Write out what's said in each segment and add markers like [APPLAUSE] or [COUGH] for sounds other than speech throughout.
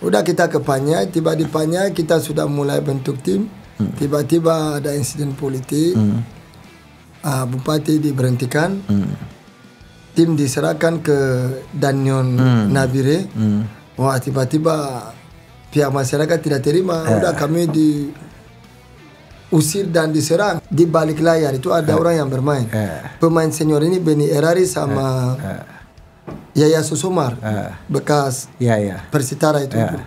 Udah kita ke Panyai, tiba di Panyai kita sudah mulai bentuk tim. tiba hmm. Tiba-tiba ada insiden politik. Hmm. Uh, bupati diberhentikan. Hmm. Tim diserahkan ke Danyon hmm. Nabire. Hmm. Wah, tiba-tiba pihak masyarakat tidak terima. Yeah. Udah kami di usir dan diserang di balik layar itu ada yeah. orang yang bermain. Yeah. Pemain senior ini Beni Erari sama yeah. Yeah. Yaya Susumar uh, bekas ya, ya. Persitara itu uh,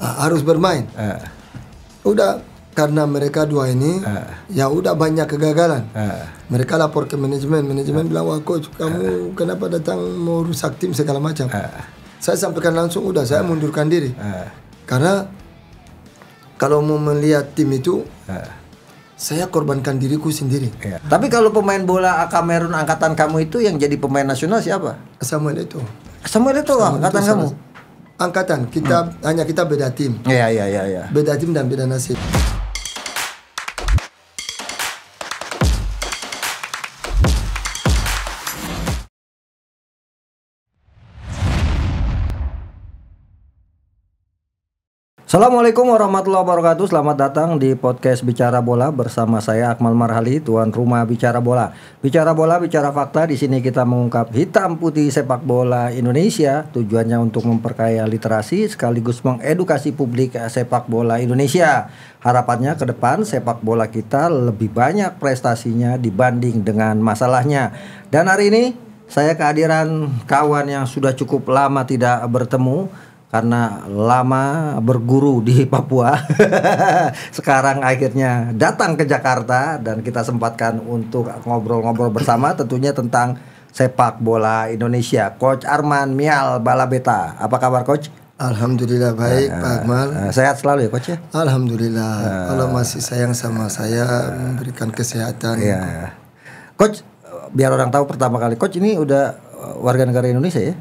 uh, harus bermain. Uh, udah karena mereka dua ini uh, ya udah banyak kegagalan. Uh, mereka lapor ke manajemen, manajemen uh, bilang wah coach kamu uh, kenapa datang mau rusak tim segala macam. Uh, saya sampaikan langsung udah saya uh, mundurkan diri uh, karena kalau mau melihat tim itu uh, saya korbankan diriku sendiri. Ya. Tapi kalau pemain bola Kamerun angkatan kamu itu yang jadi pemain nasional siapa? Samuel itu. Samuel itu Samuel angkatan itu kamu. Angkatan kita hmm. hanya kita beda tim. Iya iya iya. Ya. Beda tim dan beda nasib. Assalamualaikum warahmatullahi wabarakatuh Selamat datang di podcast Bicara Bola Bersama saya Akmal Marhali, tuan rumah Bicara Bola Bicara Bola, bicara fakta Di sini kita mengungkap hitam putih sepak bola Indonesia Tujuannya untuk memperkaya literasi Sekaligus mengedukasi publik sepak bola Indonesia Harapannya ke depan sepak bola kita lebih banyak prestasinya dibanding dengan masalahnya Dan hari ini saya kehadiran kawan yang sudah cukup lama tidak bertemu karena lama berguru di [LAUGHS] Papua. Sekarang akhirnya datang ke Jakarta dan kita sempatkan untuk ngobrol-ngobrol bersama tentunya tentang sepak bola Indonesia. Coach Arman Mial Balabeta. Apa kabar coach? Alhamdulillah baik uh, Pak eh, Akmal. Uh, sehat selalu ya coach ya? Alhamdulillah. Uh, eh. Allah masih sayang sama saya uh, memberikan kesehatan. Iya. Coach biar orang tahu pertama kali coach ini udah warga negara Indonesia ya?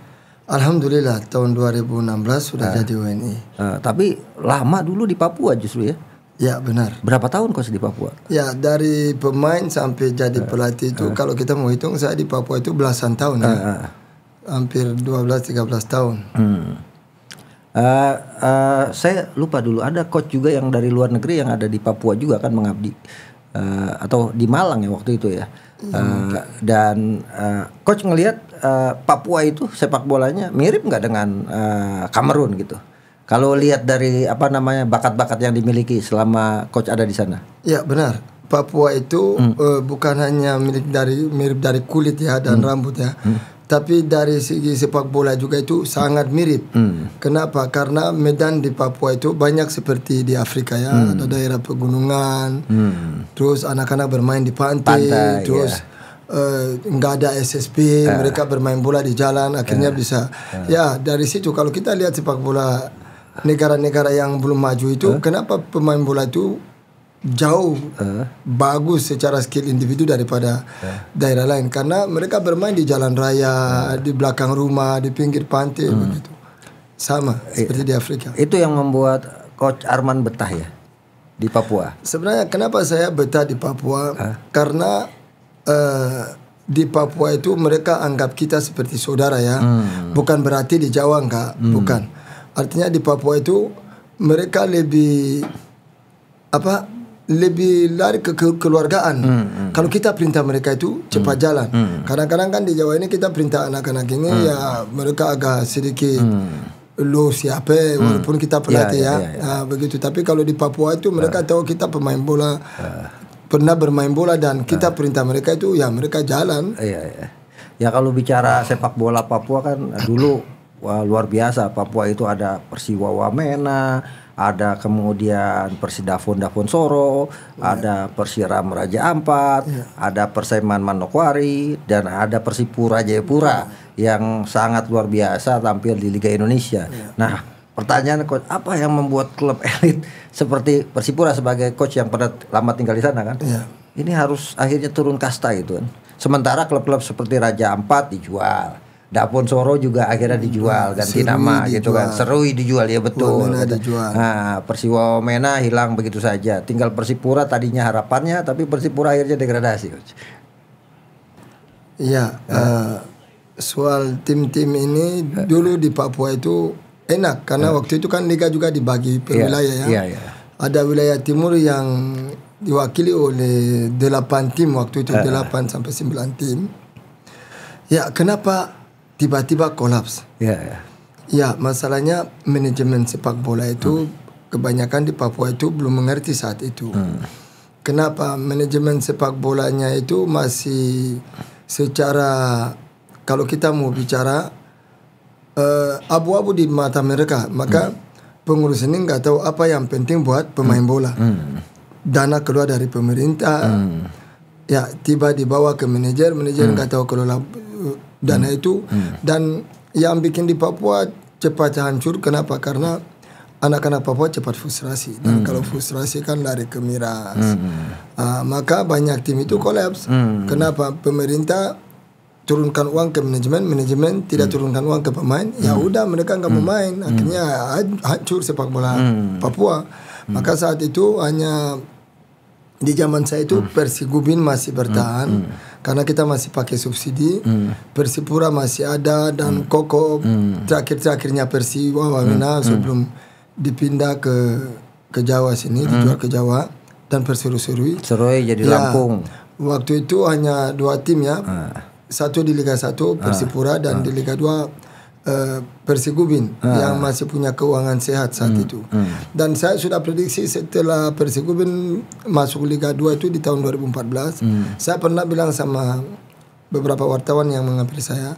Alhamdulillah tahun 2016 sudah nah, jadi WNI. Nah, tapi lama dulu di Papua justru ya. Ya benar. Berapa tahun kau di Papua? Ya dari pemain sampai jadi uh, pelatih itu uh, kalau kita mau hitung saya di Papua itu belasan tahun uh, ya. Uh, Hampir 12-13 tahun. Uh, uh, saya lupa dulu ada coach juga yang dari luar negeri yang ada di Papua juga kan mengabdi uh, atau di Malang ya waktu itu ya. Uh, dan uh, coach ngelihat Eh, Papua itu sepak bolanya mirip nggak dengan uh, Kamerun gitu? Kalau lihat dari apa namanya bakat-bakat yang dimiliki selama coach ada di sana. Ya benar. Papua itu hmm. uh, bukan hanya mirip dari mirip dari kulit ya dan hmm. rambut ya. Hmm. Tapi dari segi sepak bola juga itu sangat mirip. Hmm. Kenapa? Karena medan di Papua itu banyak seperti di Afrika ya, hmm. ada daerah pegunungan. Hmm. Terus anak-anak bermain di pantai, pantai terus yeah Eh, nggak uh, ada SSP uh. Eh. mereka bermain bola di jalan, akhirnya uh. bisa. Uh. Ya dari situ kalau kita lihat sepak bola negara-negara yang belum maju itu, uh. kenapa pemain bola itu jauh uh. bagus secara skill individu daripada uh. daerah lain? Karena mereka bermain di jalan raya, uh. di belakang rumah, di pinggir pantai, uh. begitu. Sama seperti di Afrika. Itu yang membuat Coach Arman betah ya di Papua. Sebenarnya kenapa saya betah di Papua? Uh. Karena Eh, di Papua itu mereka anggap kita seperti saudara ya. Hmm. Bukan berarti di Jawa enggak, hmm. bukan. Artinya di Papua itu mereka lebih apa? lebih lari ke kekeluargaan. Hmm, hmm. Kalau kita perintah mereka itu cepat hmm. jalan. Hmm. Kadang-kadang hmm. kan di Jawa ini kita perintah anak-anak ini hmm. ya mereka agak sedikit hmm. Lu siapa hmm. walaupun kita pelatih ya, ya, ya, ya. ya. Nah, begitu tapi kalau di Papua itu mereka uh. tahu kita pemain bola uh pernah bermain bola dan kita ah. perintah mereka itu ya mereka jalan. Iya, iya. Ya kalau bicara sepak bola Papua kan eh, dulu wah, luar biasa. Papua itu ada Persiwa Wamena, ada kemudian Persidafon Dafon Soro, yeah. ada Persiram Raja Ampat, yeah. ada Perseman Manokwari dan ada Persipura Jayapura yeah. yang sangat luar biasa tampil di Liga Indonesia. Yeah. Nah, pertanyaan coach apa yang membuat klub [LAUGHS] elit seperti Persipura sebagai coach yang pernah lama tinggal di sana kan ya. ini harus akhirnya turun kasta gitu kan sementara klub-klub seperti Raja Ampat dijual Dapun Soro juga akhirnya hmm. dijual ganti Serui nama gitu, dijual. gitu kan Serui dijual ya betul Wamena dijual. nah Persiwa Mena hilang begitu saja tinggal Persipura tadinya harapannya tapi Persipura akhirnya degradasi coach Iya, uh, soal tim-tim ini iya. dulu di Papua itu enak karena ah. waktu itu kan liga juga dibagi per iya, wilayah ya. Yeah, yeah. Ada wilayah timur yang diwakili oleh 8 tim waktu itu uh. Ah. 8 sampai 9 tim. Ya, kenapa tiba-tiba kolaps? Ya, ya. Ya, masalahnya manajemen sepak bola itu hmm. kebanyakan di Papua itu belum mengerti saat itu. Hmm. Kenapa manajemen sepak bolanya itu masih secara kalau kita mau bicara uh, abu-abu di mata mereka. Maka hmm. pengurus ini nggak tahu apa yang penting buat pemain hmm. bola. Hmm. Dana keluar dari pemerintah. Hmm. Ya, tiba dibawa ke manajer, manajer hmm. nggak hmm. tahu kelola eh, dana hmm. itu hmm. dan yang bikin di Papua cepat hancur kenapa? Karena anak-anak Papua cepat frustrasi dan hmm. kalau frustrasi kan lari ke miras. Hmm. Uh, maka banyak tim itu hmm. kolaps. Hmm. Kenapa? Pemerintah turunkan uang ke manajemen, manajemen tidak hmm. turunkan uang ke pemain, ya hmm. ya udah mereka nggak hmm. main, hmm. akhirnya hancur sepak bola hmm. Papua. Hmm. Maka saat itu hanya di zaman saya itu hmm. Persigubin masih hmm. bertahan hmm. karena kita masih pakai subsidi, hmm. Persipura masih ada dan hmm. Koko hmm. terakhir-terakhirnya Persiwa Wamena hmm. hmm. sebelum dipindah ke ke Jawa sini, hmm. dijual ke Jawa dan Perseru-serui. Serui jadi ya, Lampung. Waktu itu hanya dua tim ya. Ah satu di Liga 1 ah. Persipura dan ah. di Liga 2 Uh, eh, ah. yang masih punya keuangan sehat saat hmm. itu. Hmm. Dan saya sudah prediksi setelah persikubin masuk Liga 2 itu di tahun 2014, hmm. saya pernah bilang sama beberapa wartawan yang mengambil saya,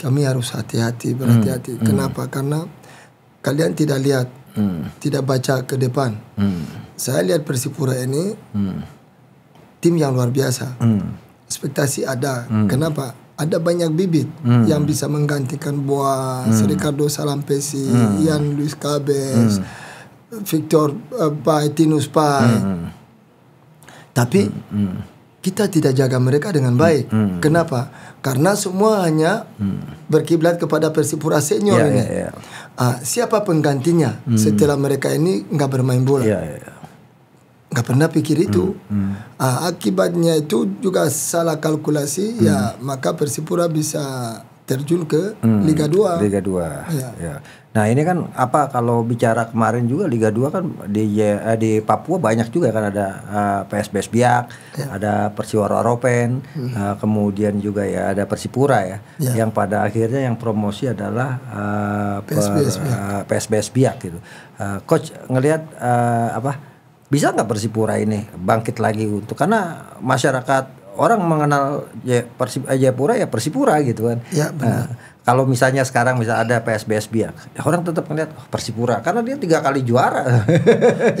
kami harus hati-hati, hmm. berhati-hati. Hmm. Kenapa? Hmm. Karena kalian tidak lihat, hmm. tidak baca ke depan. Hmm. Saya lihat Persipura ini hmm. tim yang luar biasa. Hmm ekspektasi ada. Hmm. Kenapa? Ada banyak bibit hmm. yang bisa menggantikan buah hmm. Ricardo Salampesi, hmm. Ian Luis Cabes, hmm. Victor uh, Tinus Pai. Hmm. Tapi hmm. hmm. kita tidak jaga mereka dengan baik. Hmm. hmm. Kenapa? Karena semua hanya hmm. berkiblat kepada Persipura senior yeah, ini. Yeah, yeah. Uh, ah, siapa penggantinya hmm. setelah mereka ini nggak bermain bola? Yeah, yeah. Ya nggak pernah pikir itu. Hmm. Hmm. Uh, akibatnya itu juga salah kalkulasi hmm. ya maka Persipura bisa terjun ke hmm. Liga 2. Liga 2. Ya. ya. Nah, ini kan apa kalau bicara kemarin juga Liga 2 kan di eh, di Papua banyak juga kan ada uh, eh, PSBS Biak, ya. ada Persiwara Roropen, hmm. uh, kemudian juga ya ada Persipura ya, ya yang pada akhirnya yang promosi adalah uh, PSBS Biak, uh, PSBS Biak gitu. Uh, coach ngelihat uh, apa bisa nggak Persipura ini bangkit lagi untuk karena masyarakat orang mengenal ya, Persip, eh, Jayapura ya Persipura gitu kan. Ya, nah, benar. Nah, kalau misalnya sekarang bisa ada PSBSB ya, ya, orang tetap melihat oh, Persipura karena dia tiga kali juara. [LAUGHS]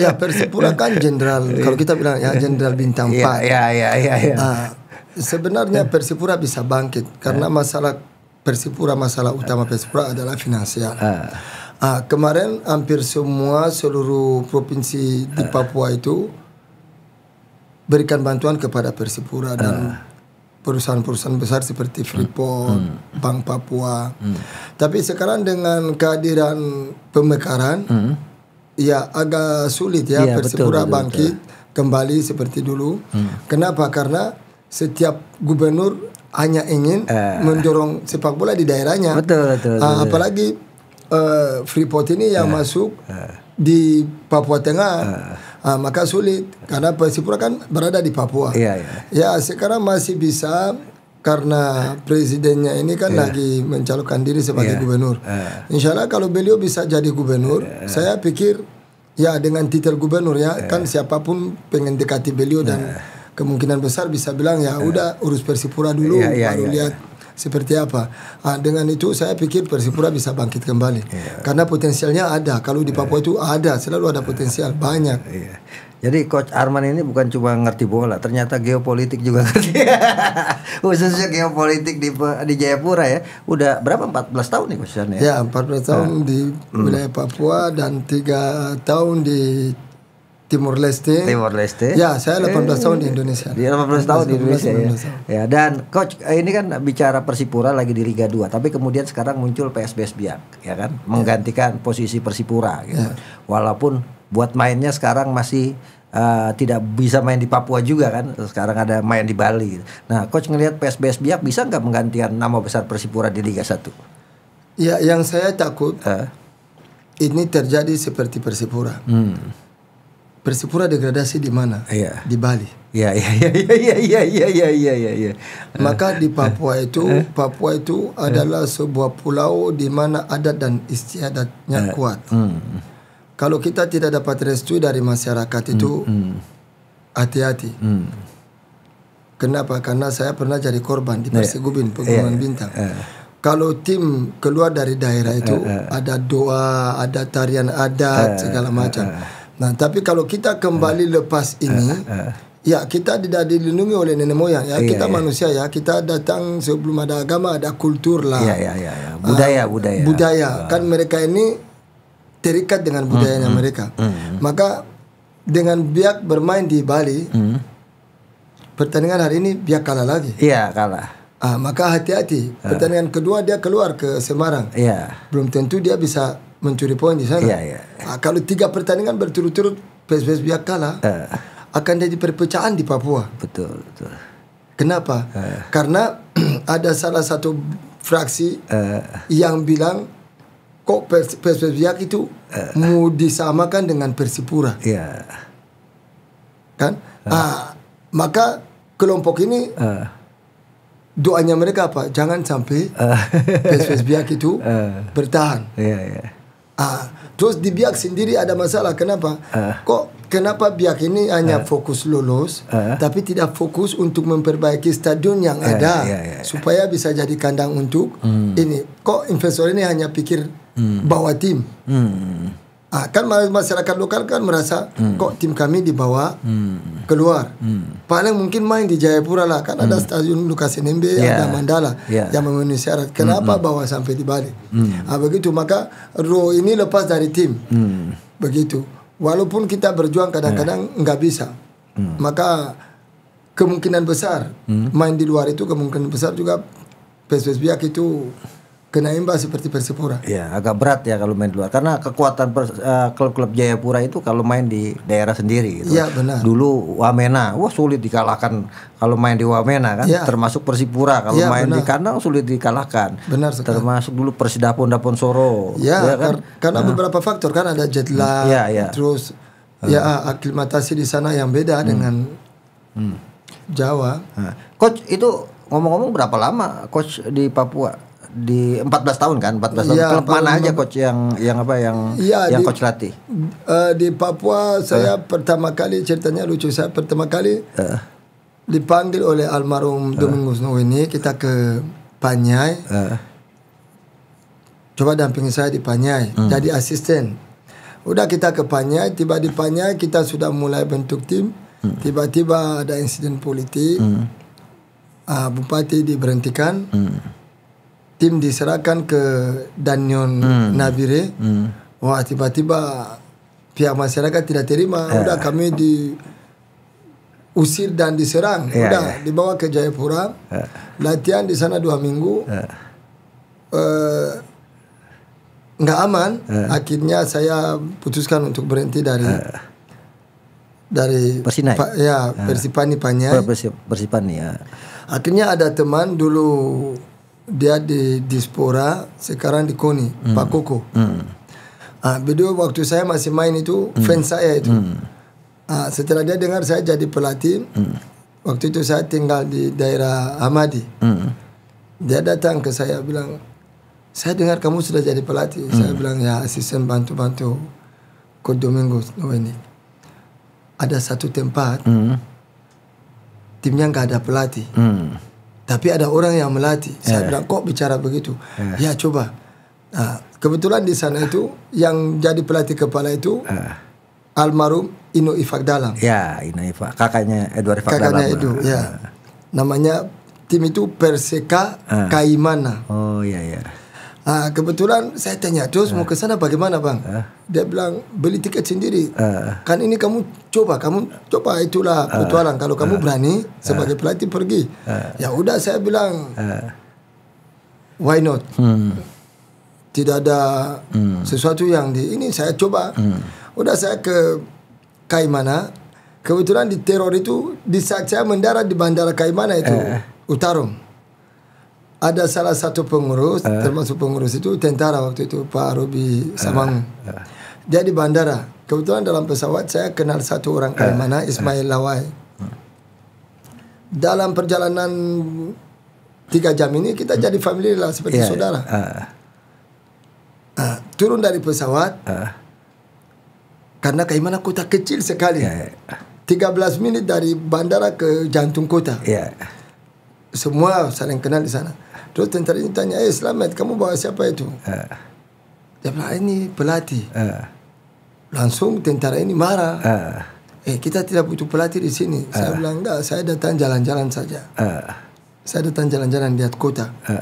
ya Persipura kan jenderal kalau kita bilang ya jenderal bintang pak. Ya ya ya ya. Iya. Nah, sebenarnya [LAUGHS] Persipura bisa bangkit karena ya. masalah Persipura masalah utama Persipura adalah finansial. Ah. Ah, kemarin hampir semua seluruh provinsi di ah. Papua itu berikan bantuan kepada Persipura ah. dan perusahaan-perusahaan besar seperti hmm. Freeport, hmm. Bank Papua. Hmm. Tapi sekarang dengan kehadiran pemekaran, hmm. ya agak sulit ya, ya Persipura betul, bangkit betul. kembali seperti dulu. Kenapa? Karena setiap gubernur hanya ingin uh. mendorong sepak bola di daerahnya. Betul betul. betul, ah, betul. apalagi Eh, Freeport ini yang yeah. masuk uh, di Papua Tengah. Uh, uh, maka sulit karena Persipura kan berada di Papua. Iya, yeah. Ya, sekarang masih bisa karena presidennya ini kan yeah. lagi mencalonkan diri sebagai yeah. gubernur. Yeah. Insya Allah kalau beliau bisa jadi gubernur, yeah. saya pikir ya dengan titel gubernur ya yeah. kan siapapun pengen dekati beliau dan kemungkinan besar bisa bilang ya udah urus Persipura dulu yeah, yeah, baru yeah, lihat. Yeah seperti apa. Nah, dengan itu saya pikir Persipura bisa bangkit kembali. Yeah. Karena potensialnya ada. Kalau di Papua iya. itu ada, selalu ada potensial iya. banyak. Yeah. Jadi coach Arman ini bukan cuma ngerti bola, ternyata geopolitik juga [LAUGHS] ngerti. Khususnya geopolitik di di Jayapura ya. Udah berapa 14 tahun nih coach ya? Ya, 14 tahun nah. di hmm. wilayah Papua dan 3 tahun di Timur Leste. Timur Leste. Ya, saya 18 eh, tahun di Indonesia. Di 18 tahun di Indonesia. ya. ya, dan coach eh, ini kan bicara Persipura lagi di Liga 2, tapi kemudian sekarang muncul PSBS Biak, ya kan? Ya. Menggantikan posisi Persipura gitu. Ya. Walaupun buat mainnya sekarang masih uh, tidak bisa main di Papua juga kan. Sekarang ada main di Bali. Gitu. Nah, coach ngelihat PSBS Biak bisa nggak menggantikan nama besar Persipura di Liga 1? Ya, yang saya takut uh. ini terjadi seperti Persipura. Hmm Persipura degradasi di mana? Iya. Di Bali. Iya iya iya iya iya iya iya iya, iya, iya, iya. Maka di eh. Papua itu eh. Papua itu eh. adalah sebuah pulau di mana adat dan istiadatnya kuat. Mm. Kalau kita tidak dapat restu dari masyarakat itu hmm, hmm. hati-hati. Mm. Mm. Kenapa? Karena saya pernah jadi korban di Persegubin Pegunungan Bintang. Kalau tim keluar dari daerah itu ada doa, ada tarian adat segala macam Nah, tapi kalau kita kembali uh, lepas ini, uh, uh. ya kita tidak dilindungi oleh nenek moyang. Ya, iya, kita iya. manusia ya. Kita datang sebelum ada agama, ada kultur lah. Iya, iya, iya. iya. Budaya, uh, budaya. Budaya. Uh. Kan mereka ini terikat dengan budayanya mm-hmm. mereka. Mm -hmm. Maka dengan biak bermain di Bali, mm-hmm. pertandingan hari ini biak kalah lagi. Iya, kalah. Ah, maka hati-hati. Ah. Pertandingan kedua dia keluar ke Semarang. Iya. Belum tentu dia bisa mencuri poin di sana. Yeah, yeah. Nah, kalau tiga pertandingan berturut-turut biak kalah, uh. akan jadi perpecahan di Papua. Betul, betul. Kenapa? Uh. Karena [CLEARS THROAT] ada salah satu fraksi uh. yang bilang kok pers biak itu uh. mau disamakan dengan Persipura. Yeah. Kan? Uh. maka kelompok ini uh. doanya mereka apa? Jangan sampai uh. biak itu uh. [LAUGHS] bertahan. Yeah, yeah. Ah, terus di biak sendiri ada masalah kenapa? Uh. Kok kenapa biak ini hanya uh. fokus lulus uh. tapi tidak fokus untuk memperbaiki stadion yang uh, ada yeah, yeah, yeah. supaya bisa jadi kandang untuk mm. ini. Kok investor ini hanya pikir mm. bawa tim? Mm. Ah, kan masyarakat lokal kan merasa hmm. kok tim kami dibawa hmm. keluar. Hmm. Paling mungkin main di Jayapura lah kan hmm. ada stadion Lukas NMB, yeah. ada Mandala yeah. yang memenuhi syarat. Kenapa hmm, hmm. bawa sampai di Bali? Hmm. Ah, begitu maka roh ini lepas dari tim. Hmm. Begitu. Walaupun kita berjuang kadang-kadang yeah. nggak bisa. Hmm. Maka kemungkinan besar hmm. main di luar itu kemungkinan besar juga PSBB itu kena imbas seperti Persipura. Iya, agak berat ya kalau main di luar karena kekuatan klub-klub eh, uh, Jayapura itu kalau main di daerah sendiri gitu. Iya, benar. Dulu Wamena, wah sulit dikalahkan kalau main di Wamena kan, ya. termasuk Persipura kalau ya, main benar. di kandang sulit dikalahkan. Benar sekali. Termasuk dulu Persidapon Dapon Soro. Iya, ya, kan? karena nah. beberapa faktor kan ada jet hmm. lag, ya, ya. terus hmm. ya aklimatasi di sana yang beda hmm. dengan hmm. Jawa. Nah. Coach itu ngomong-ngomong berapa lama coach di Papua? di 14 tahun kan 14 tahun ya, klub mana aja coach yang yang apa yang ya, yang di, coach latih uh, di Papua saya uh. pertama kali ceritanya lucu saya pertama kali uh. dipanggil oleh almarhum uh. Domingus Nuh ini kita ke Panyai uh. coba dampingi saya di Panyai hmm. jadi asisten udah kita ke Panyai tiba di Panyai kita sudah mulai bentuk tim tiba tiba hmm. ada insiden politik hmm. uh, bupati diberhentikan hmm tim diserahkan ke Danyon hmm. Nabire. Hmm. Wah tiba-tiba pihak masyarakat tidak terima. Yeah. Udah kami diusir dan diserang. Yeah, Udah yeah. dibawa ke Jayapura. Yeah. Latihan di sana dua minggu. Yeah. Ya. Uh, nggak aman. Yeah. Akhirnya saya putuskan untuk berhenti dari yeah. dari Persinai. Pa, ya yeah. Persipani Panyai. Persipani ya. Akhirnya ada teman dulu dia di Dispora sekarang di Koni mm. Pak Koko hmm. ah, beliau waktu saya masih main itu mm. fans saya itu Mm. ah, setelah dia dengar saya jadi pelatih mm. waktu itu saya tinggal di daerah Hamadi Mm. dia datang ke saya bilang saya dengar kamu sudah jadi pelatih Mm. saya hmm. bilang ya asisten bantu-bantu kod Domingo ini ada satu tempat mm. timnya nggak ada pelatih Mm. Tapi ada orang yang melatih. Saya yeah. bilang kok bicara begitu. Yeah. Ya coba. Nah, kebetulan di sana itu yang jadi pelatih kepala itu uh. almarhum Ino Ifak Dalam. Ya Ino Ifak, kakaknya Edward Ifak kakaknya Dalam. Kakaknya itu, uh. Namanya tim itu Perseka uh. Kaimana. Oh iya iya. Ah, kebetulan saya tanya terus mau ke sana bagaimana bang? Dia bilang beli tiket sendiri. Kan ini kamu coba, kamu coba itulah ah. petualang. Kalau kamu berani sebagai pelatih pergi. Ya udah saya bilang why not? Hmm. Tidak ada hmm. sesuatu yang di ini saya coba. Hmm. Udah saya ke Kaimana. Kebetulan di teror itu di saat saya mendarat di bandara Kaimana itu ah. Utarum ada salah satu pengurus uh. termasuk pengurus itu tentara waktu itu Pak Robi eh. Samang. Uh. Dia di bandara. Kebetulan dalam pesawat saya kenal satu orang uh. mana Ismail Lawai. Uh. Dalam perjalanan tiga jam ini kita jadi family lah seperti yeah. Iya. saudara. Uh. Uh, turun dari pesawat uh. karena keimana kota kecil sekali. Yeah. 13 menit dari bandara ke jantung kota. Yeah. Semua saling kenal di sana Terus tentara ini tanya, eh selamat, kamu bawa siapa itu? Uh. Dia bilang, ah, ini pelatih. Uh. Langsung tentara ini marah. Uh. Eh kita tidak butuh pelatih di sini. Uh. Saya bilang, enggak, saya datang jalan-jalan saja. Uh. Saya datang jalan-jalan lihat kota. Uh.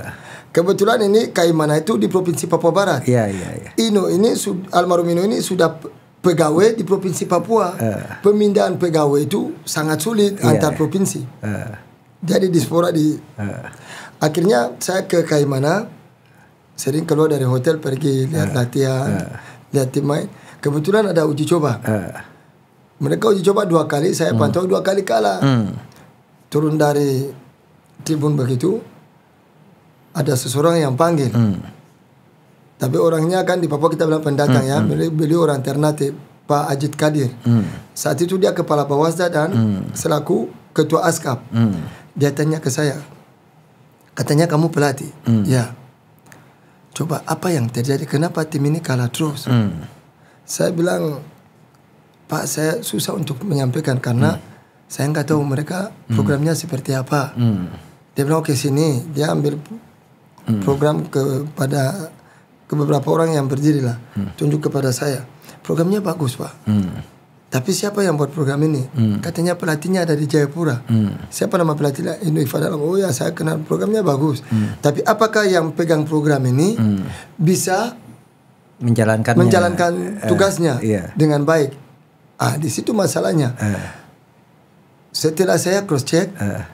Kebetulan ini Kaimana itu di Provinsi Papua Barat. Iya, iya, Ino ini, almarhum Ino ini sudah pegawai di Provinsi Papua. Uh. Pemindahan pegawai itu sangat sulit ya. antar provinsi. Uh. Jadi dispora di... Uh akhirnya saya ke Kaimana sering keluar dari hotel pergi lihat uh, latihan uh. lihat tim main kebetulan ada uji coba uh. mereka uji coba dua kali saya hmm. pantau dua kali kalah hmm. turun dari tribun begitu ada seseorang yang panggil hmm. tapi orangnya kan di Papua kita bilang pendatang ya beliau, beliau orang alternatif Pak Ajit Kadir. Saat itu dia kepala Bawasda dan selaku ketua ASKAP. Dia tanya ke saya, Katanya kamu pelatih. mm. Ya. Coba apa yang terjadi? Kenapa tim ini kalah terus? mm. Saya bilang, Pak, saya susah untuk menyampaikan karena mm. saya nggak tahu mereka hmm. programnya mm. seperti apa. mm. Dia bilang ke sini, dia ambil program hmm. program kepada ke beberapa orang yang berdiri lah, mm. tunjuk kepada saya. Programnya bagus pak. mm. Tapi siapa yang buat program ini? Hmm. Katanya pelatihnya ada di Jayapura. Hmm. Siapa nama pelatihnya? Indoi dalam. Oh ya, saya kenal programnya bagus. Hmm. Tapi apakah yang pegang program ini hmm. bisa menjalankan menjalankan eh, tugasnya uh, iya. yeah. dengan baik? Ah, di situ masalahnya. Uh. Setelah saya cross check, uh. Eh.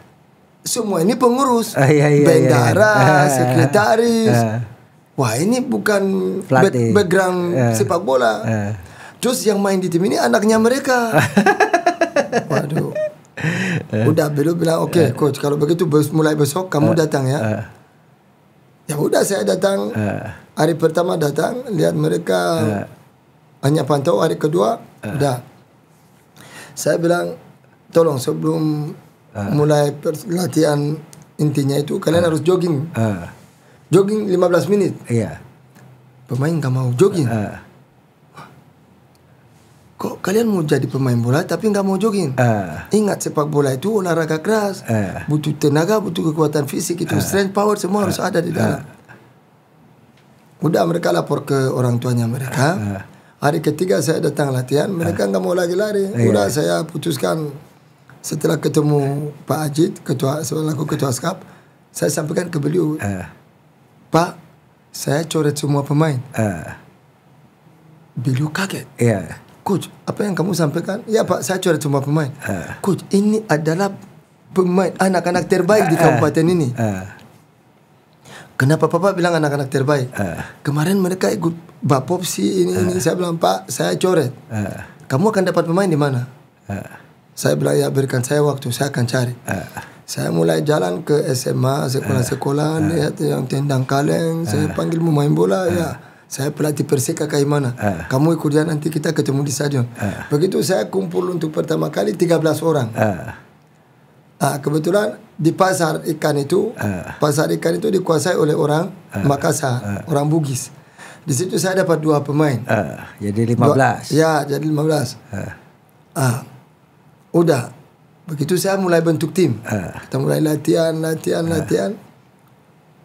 semua ini pengurus, uh, yeah, yeah, iya, iya, bendara, yeah, yeah. sekretaris. Uh. Wah, ini bukan Flat, background uh. sepak bola. Uh Terus yang main di tim ini anaknya mereka. [LAUGHS] Waduh. Eh. Udah beliau bilang oke okay, eh. coach kalau begitu mulai besok kamu eh. datang ya. Ya udah saya datang. Hari pertama datang lihat mereka hanya pantau hari kedua udah. Saya bilang tolong sebelum mulai latihan intinya itu kalian harus jogging. Jogging 15 menit. Iya. Pemain gak mau jogging kok kalian mau jadi pemain bola tapi nggak mau jogging? Uh. Ingat sepak bola itu olahraga keras, uh. butuh tenaga, butuh kekuatan fisik itu, uh. strength, power semua uh. harus ada di dalam. Uh. Udah mereka lapor ke orang tuanya mereka. Uh. Hari ketiga saya datang latihan, mereka nggak uh. mau lagi lari. Uh. Udah saya putuskan setelah ketemu uh. Pak Ajit, ketua selaku ketua skap, saya sampaikan ke beliau, uh. Pak, saya coret semua pemain. Uh. Beliau kaget. Yeah coach apa yang kamu sampaikan ya pak saya coret cuma pemain uh. coach ini adalah pemain anak-anak terbaik di kabupaten ini uh. kenapa papa bilang anak-anak terbaik uh. kemarin mereka ikut bapopsi ini uh. ini saya bilang pak saya coret uh. kamu akan dapat pemain di mana uh. saya bilang ya berikan saya waktu saya akan cari uh saya mulai jalan ke SMA sekolah-sekolah uh, lihat yang tendang kaleng uh, saya panggil mau main bola uh, ya saya pelatih persik kayak mana uh. kamu ikut dia nanti kita ketemu di stadion uh. begitu saya kumpul untuk pertama kali 13 orang uh. uh, kebetulan di pasar ikan itu uh. pasar ikan itu dikuasai oleh orang uh. Makassar uh. orang Bugis di situ saya dapat dua pemain uh. jadi 15 dua, ya jadi 15 uh. Uh, udah begitu saya mulai bentuk tim uh. kita mulai latihan latihan uh. latihan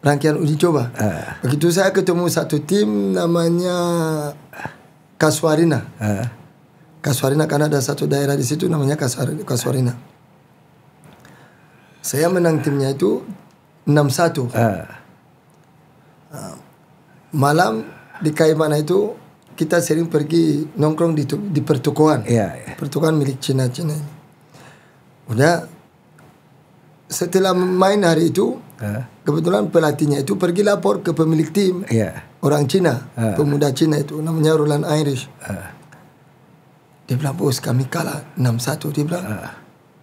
rangkaian uji coba. Uh. Begitu saya ketemu satu tim namanya Kaswarina. Uh. Kaswarina karena ada satu daerah di situ namanya Kaswarina. Saya menang timnya itu 6-1. Uh. Ah, malam di Kaimana itu kita sering pergi nongkrong di, di pertukuan. Yeah, yeah. Pertukuan milik Cina-Cina. Udah setelah main hari itu, uh kebetulan pelatihnya itu pergi lapor ke pemilik tim yeah. orang Cina uh. pemuda Cina itu namanya Roland Irish uh. dia bilang bos kami kalah 6-1 dia bilang uh.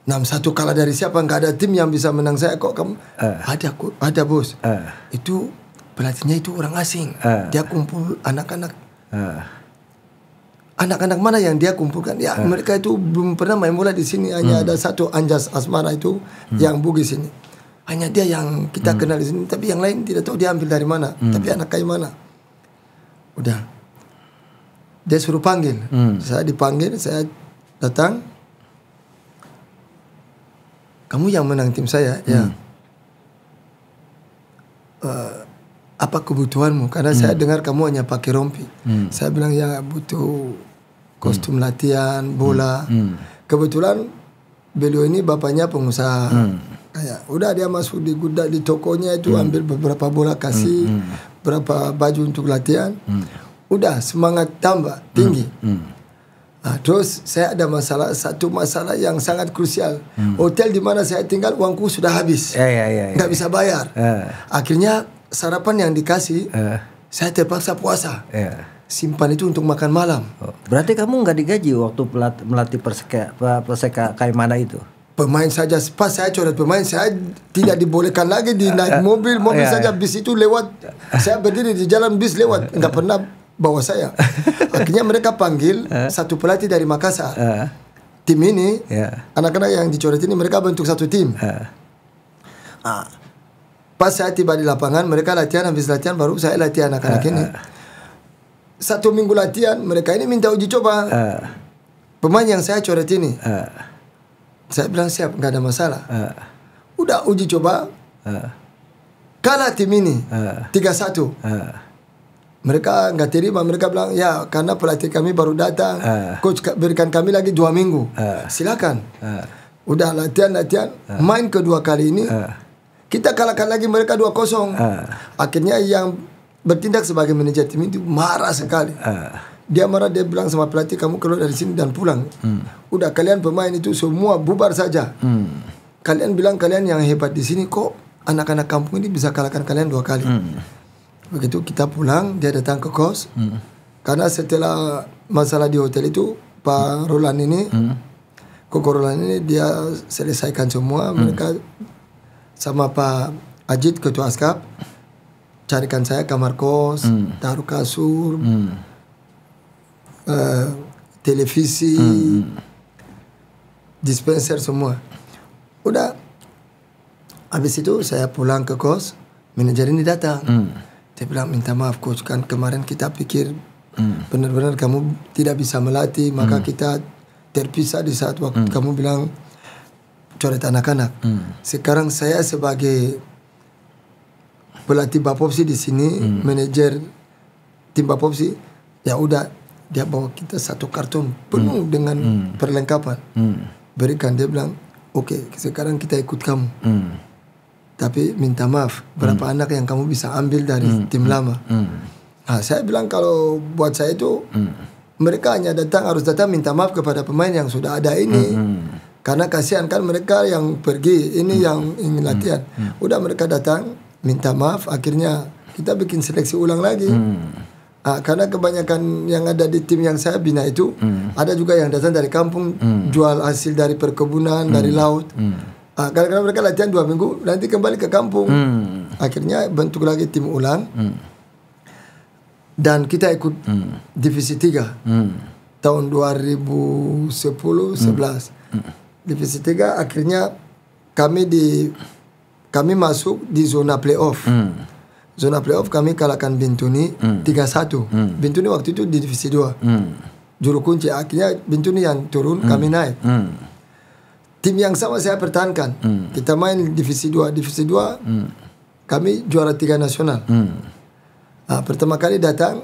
6-1 kalah dari siapa nggak ada tim yang bisa menang saya kok kamu uh. ada kok ada bos uh. itu pelatihnya itu orang asing uh. dia kumpul anak-anak anak-anak mana yang dia kumpulkan ya uh. mereka itu belum pernah main bola di sini hanya hmm. ada satu Anjas Asmara itu hmm. yang bugis ini hanya dia yang kita hmm. kenal di sini tapi yang lain tidak tahu dia ambil dari mana hmm. tapi anak kayak mana udah dia suruh panggil hmm. saya dipanggil saya datang kamu yang menang tim saya ya. hmm. ya uh, apa kebutuhanmu karena hmm. saya dengar kamu hanya pakai rompi hmm. saya bilang ya butuh kostum hmm. latihan bola hmm. Hmm. kebetulan beliau ini bapaknya pengusaha hmm Ya, udah dia masuk di gudang di tokonya itu hmm. ambil beberapa bola kasih hmm. hmm. berapa baju untuk latihan hmm. udah semangat tambah tinggi hmm. Hmm. Nah, terus saya ada masalah satu masalah yang sangat krusial. Hmm. Hotel di mana saya tinggal uangku sudah habis, ya, ya, ya, ya. nggak bisa bayar. Ya. Akhirnya sarapan yang dikasih, ya. saya terpaksa puasa. Ya. Simpan itu untuk makan malam. Oh. Berarti kamu nggak digaji waktu pelat melatih perseka perseka kaimana itu? pemain saja pas saya coret pemain saya tidak dibolehkan lagi di naik [LAUGHS] mobil mobil yeah, ya. saja yeah. bis itu lewat saya berdiri di jalan bis lewat [LAUGHS] nggak pernah bawa saya [LAUGHS] akhirnya mereka panggil ya. satu pelatih dari Makassar ya. tim ini anak-anak yang dicoret ini mereka bentuk satu tim ah, pas saya tiba di lapangan mereka latihan habis latihan baru saya latihan anak-anak ini satu minggu latihan mereka ini minta uji coba pemain yang saya coret ini saya bilang siap, nggak ada masalah. Uh. Udah uji coba. Uh. Kalah tim ini eh. tiga uh. satu. Uh. Mereka nggak terima, mereka bilang ya karena pelatih kami baru datang, uh. coach berikan kami lagi dua minggu. Uh. Silakan. Uh. Udah latihan latihan, uh. main kedua kali ini uh. kita kalahkan lagi mereka dua kosong. Uh. Akhirnya yang bertindak sebagai manajer tim itu marah sekali. Uh dia marah dia bilang sama pelatih kamu keluar dari sini dan pulang. Hmm. Udah kalian pemain itu semua bubar saja. Hmm. Kalian bilang kalian yang hebat di sini kok anak-anak kampung ini bisa kalahkan kalian dua kali. Hmm. Begitu kita pulang dia datang ke kos. Hmm. Karena setelah masalah di hotel itu Pak hmm. Roland ini hmm. Koko Roland ini dia selesaikan semua hmm. mereka sama Pak Ajit ketua askap carikan saya kamar kos, hmm. taruh kasur. Hmm Eh, televisi hmm, hmm. dispenser semua udah habis itu saya pulang ke kos manajer ini datang hmm. dia bilang minta maaf coach kan kemarin kita pikir hmm. benar-benar kamu tidak bisa melatih maka hmm. kita terpisah di saat waktu hmm. kamu bilang coret anak-anak hmm. sekarang saya sebagai pelatih Bapopsi di sini, hmm. manajer tim Bapopsi, ya udah dia bawa kita satu karton penuh hmm. dengan hmm. perlengkapan hmm. berikan dia bilang oke okay, sekarang kita ikut kamu hmm. tapi minta maaf berapa hmm. anak yang kamu bisa ambil dari hmm. tim hmm. lama hmm. nah saya bilang kalau buat saya itu hmm. mereka hanya datang harus datang minta maaf kepada pemain yang sudah ada ini hmm, hmm. karena kasihan kan mereka yang pergi ini hmm. yang ingin hmm. latihan hmm. udah mereka datang minta maaf akhirnya kita bikin seleksi ulang lagi hmm. Ah, karena kebanyakan yang ada di tim yang saya bina itu hmm. ada juga yang datang dari kampung hmm. jual hasil dari perkebunan hmm. dari laut hmm. Ah, karena mereka latihan dua minggu nanti kembali ke kampung hmm. akhirnya bentuk lagi tim ulang hmm. dan kita ikut hmm. divisi tiga hmm. tahun 2010 hmm. 11 hmm. divisi tiga akhirnya kami di kami masuk di zona playoff hmm zona playoff kami kalahkan Bintuni hmm. 3 Hmm. Bintuni waktu itu di divisi 2. Hmm. Juru kunci akhirnya Bintuni yang turun hmm. kami naik. Hmm. Tim yang sama saya pertahankan. Hmm. Kita main divisi 2, divisi 2 hmm. kami juara tiga nasional. Hmm. Nah, pertama kali datang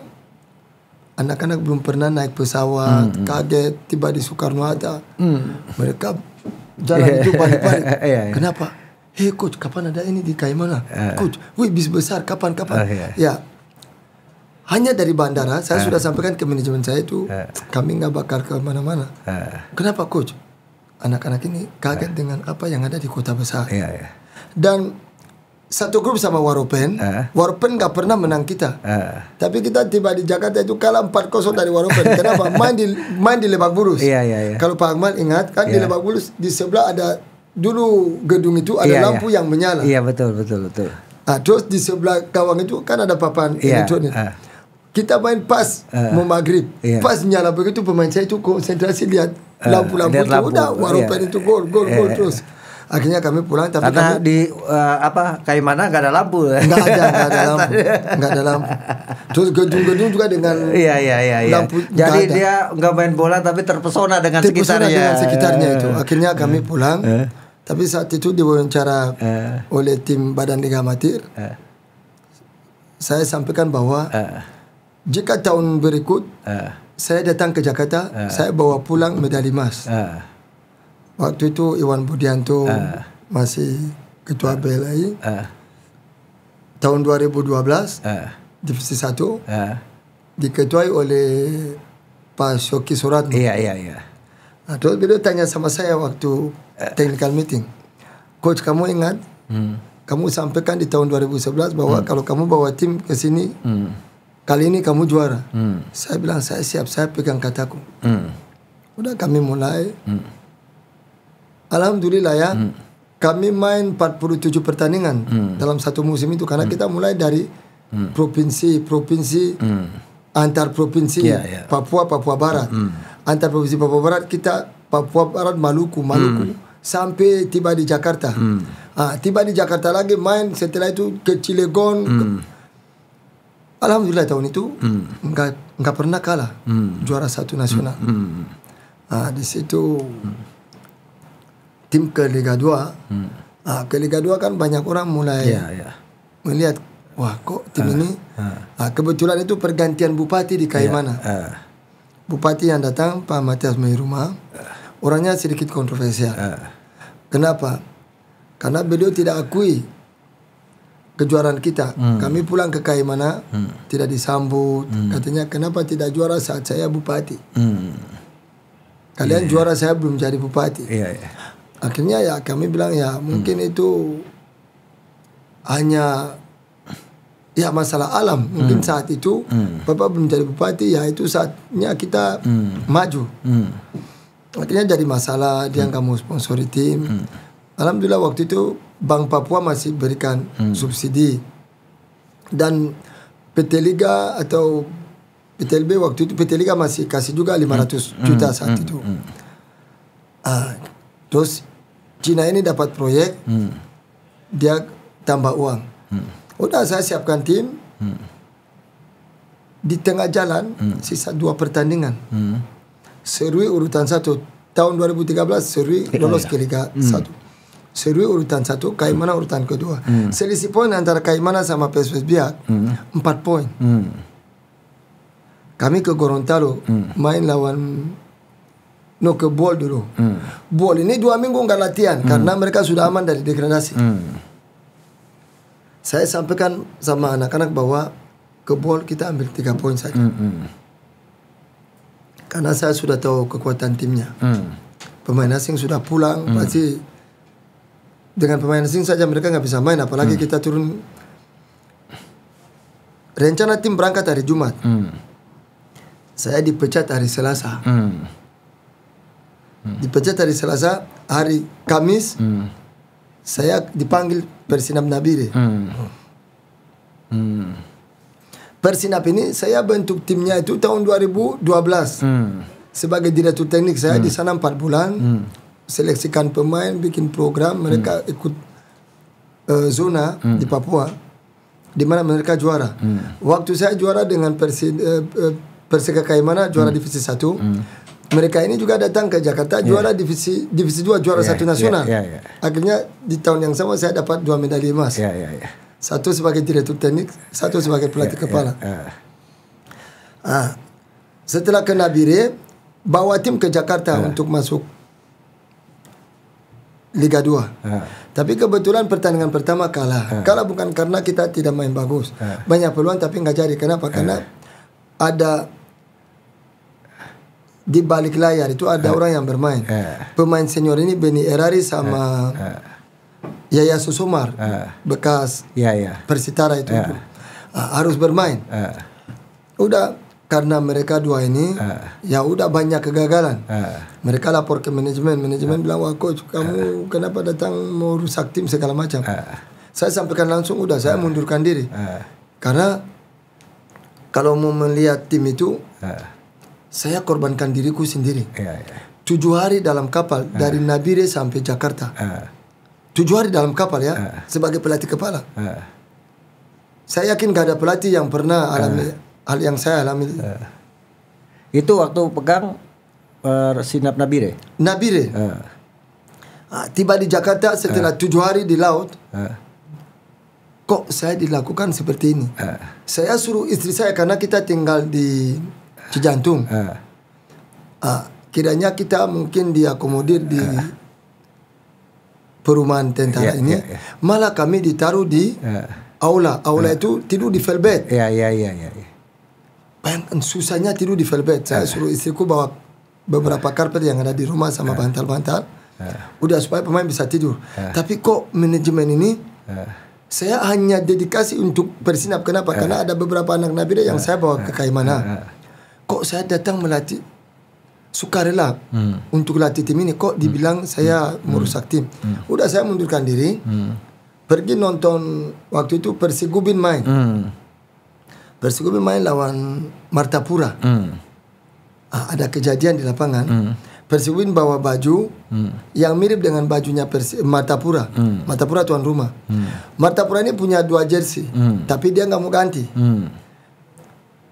anak-anak belum pernah naik pesawat, hmm. kaget tiba di Soekarno Hatta. Hmm. Mereka jalan itu balik-balik. [LAUGHS] Iya, iya. Kenapa? hey coach kapan ada ini di Kaimana uh. Eh, eh. coach wih bis besar kapan kapan uh, yeah. Iya. ya hanya dari bandara saya uh. sudah sampaikan ke manajemen saya itu uh. kami nggak bakar ke mana-mana uh. kenapa coach anak-anak ini kaget uh. dengan apa yang ada di kota besar yeah, yeah. dan satu grup sama Waropen uh. Waropen nggak pernah menang kita uh. tapi kita tiba di Jakarta itu kalah 4-0 dari Waropen kenapa [LAUGHS] main di main di Lebak Bulus yeah, yeah, yeah. kalau Pak Ahmad ingat kan yeah. di iya. Lebak Bulus di sebelah ada dulu gedung itu ada iya, lampu iya. yang menyala. Iya betul betul betul. Nah, terus di sebelah kawang itu kan ada papan iya, elektronik. Uh. Kita main pas uh, ah, ah. mau maghrib, iya. pas nyala begitu pemain saya itu konsentrasi lihat lampu-lampu uh, itu udah warupan iya. itu gol gol gol eh, eh, terus. Eh. Akhirnya kami pulang tapi Karena kami, di uh, apa kayak mana gak ada lampu. Nggak ada ada lampu [LAUGHS] nggak ada lampu. Terus gedung-gedung juga dengan iya, iya, iya, iya. lampu. Jadi gak dia nggak main bola tapi terpesona dengan terpesona sekitarnya. Terpesona dengan sekitarnya itu. Akhirnya kami pulang. Uh tapi saat itu diwawancara uh. oleh tim Badan Liga Amatir, uh. saya sampaikan bahwa uh. jika tahun berikut uh. saya datang ke Jakarta, uh. saya bawa pulang medali emas. Uh. Waktu itu Iwan Budianto uh. masih ketua uh. BLI. Uh. Tahun 2012, uh. divisi 1, uh. diketuai oleh Pak Syoki Suratno. Iya, iya, iya. Nah, beliau tanya sama saya waktu Eh, technical meeting. Coach kamu ingat? Hmm. Kamu sampaikan di tahun 2011 bahwa hmm. kalau kamu bawa tim ke sini hmm. kali ini kamu juara. Hmm. Saya bilang saya siap, saya pegang kataku. Hmm. Udah kami mulai. Hmm. Alhamdulillah ya. Hmm. Kami main 47 pertandingan hmm. dalam satu musim itu karena hmm. kita mulai dari hmm. provinsi provinsi provinsi hmm. antar provinsi yeah, yeah. Papua Papua Barat. Hmm. Antar provinsi Papua Barat kita Papua Barat Maluku Maluku. Hmm sampai tiba di Jakarta. Hmm. Ah, tiba di Jakarta lagi main setelah itu ke Cilegon. Hmm. Alhamdulillah tahun itu hmm. nggak nggak pernah kalah hmm. juara satu nasional. Hmm. Ah, di situ hmm. tim ke Liga 2. Hmm. Ah, ke Liga 2 kan banyak orang mulai yeah, yeah. melihat wah kok tim uh, ini. Uh. Ah, kebetulan itu pergantian bupati di Kaimana. Yeah, uh. Bupati yang datang Pak Matias Meiruma. Uh. Orangnya sedikit kontroversial. Uh Kenapa? Karena beliau tidak akui kejuaraan kita. Hmm. Kami pulang ke Kaimana hmm. tidak disambut. Hmm. Katanya kenapa tidak juara saat saya bupati? Hmm. Kalian yeah. Iya. juara saya belum jadi bupati. Yeah, yeah. Akhirnya ya kami bilang ya hmm. mungkin hmm. itu hanya ya masalah alam mungkin hmm. saat itu hmm. bapak belum jadi bupati ya itu saatnya kita hmm. maju. Hmm akhirnya jadi masalah dia nggak hmm. mau sponsori tim hmm. alhamdulillah waktu itu Bank Papua masih berikan hmm. subsidi dan PT Liga atau pt lb waktu itu PT Liga masih kasih juga 500 hmm. hmm. juta saat hmm. itu hmm. Ah, terus Cina ini dapat proyek hmm. dia tambah uang hmm. udah saya siapkan tim hmm. di tengah jalan hmm. sisa dua pertandingan hmm Serui urutan satu tahun 2013 Serui iya, lolos iya. ke Liga hmm. satu. Serui urutan satu, Kaimana urutan kedua. Hmm. Selisih poin antara Kaimana sama PSS Biak hmm. empat poin. Hmm. Kami ke Gorontalo hmm. main lawan no ke Bol dulu. Hmm. Bol ini dua minggu nggak latihan hmm. karena mereka sudah aman dari degradasi. Hmm. Saya sampaikan sama anak-anak bahwa ke Bol kita ambil tiga poin saja. Hmm. hmm karena saya sudah tahu kekuatan timnya. Hmm. Pemain asing sudah pulang, hmm. pasti dengan pemain asing saja mereka nggak bisa main, apalagi hmm. kita turun. Rencana tim berangkat hari Jumat. Hmm. Saya dipecat hari Selasa. Hmm. Hmm. Dipecat hari Selasa, hari Kamis. Hmm. Saya dipanggil Persinam Nabire. Hmm. Hmm. Persinap ini saya bentuk timnya itu tahun 2012. Hmm. Sebagai direktur teknik saya hmm. di sana empat bulan. Hmm. Seleksikan pemain, bikin program, hmm. mereka hmm. ikut uh, zona hmm. di Papua di mana mereka juara. Hmm. Waktu saya juara dengan Persi uh, Persika Kaimana juara hmm. divisi satu Hmm. Mereka ini juga datang ke Jakarta yeah. juara divisi divisi dua juara yeah, satu nasional. Yeah, yeah, yeah. Akhirnya di tahun yang sama saya dapat dua medali emas. Yeah, yeah, yeah satu sebagai direktur teknik, satu sebagai pelatih yeah, ya, kepala. Yeah, yeah. Ah, setelah ke Nabire, bawa tim ke Jakarta yeah. untuk masuk Liga 2. Yeah. Tapi kebetulan pertandingan pertama kalah. Yeah. Kalah bukan karena kita tidak main bagus. Yeah. Banyak peluang tapi nggak jadi. Kenapa? Ya. Karena ada di balik layar itu ada ya. orang yang bermain. Pemain senior ini Benny Erari sama Yaya Susumar uh. bekas ya, ya. Persitara itu, uh, harus bermain. Uh. Udah karena mereka dua ini uh. ya udah banyak kegagalan. Uh. Mereka lapor ke manajemen, manajemen uh. bilang wah coach kamu uh. kenapa datang mau rusak tim segala macam. Uh. Saya sampaikan langsung udah saya mundurkan diri uh. karena kalau mau melihat tim itu uh. saya korbankan diriku sendiri. Yeah, ya. Tujuh hari dalam kapal uh. dari Nabire sampai Jakarta. Uh Tujuh hari dalam kapal ya, uh. sebagai pelatih kepala. Uh. Saya yakin gak ada pelatih yang pernah alami uh. hal yang saya alami. Uh. Itu waktu pegang uh, sinap Nabire. Nabire. Uh. Uh, tiba di Jakarta setelah uh. tujuh hari di laut. Uh kok saya dilakukan seperti ini? Uh. Saya suruh istri saya karena kita tinggal di Cijantung. Uh. Uh, kiranya kita mungkin diakomodir di perumahan tentara yeah, ini yeah, yeah. malah kami ditaruh di yeah. aula aula yeah. itu tidur di velvet ya yeah, ya yeah, ya yeah, ya yeah. bayangkan susahnya tidur di velvet saya yeah. suruh istriku bawa beberapa karpet yang ada di rumah sama ya. bantal-bantal yeah. udah supaya pemain bisa tidur yeah. tapi kok manajemen ini yeah. Saya hanya dedikasi untuk bersinap. Kenapa? Yeah. Karena ada beberapa anak Nabi yang yeah. saya bawa ya. ke Kaimana. Yeah. Kok saya datang melatih sukarela hmm. untuk latih tim ini kok dibilang hmm. saya hmm. merusak tim. Hmm. Udah saya mundurkan diri. Hmm. Pergi nonton waktu itu Persigubin main. Hmm. Persigubin main lawan Martapura. Hmm. Ah, ada kejadian di lapangan. Hmm. Persiwin bawa baju hmm. yang mirip dengan bajunya Persi Martapura. Hmm. Martapura tuan rumah. Hmm. Martapura ini punya dua jersey, hmm. tapi dia nggak mau ganti. Hmm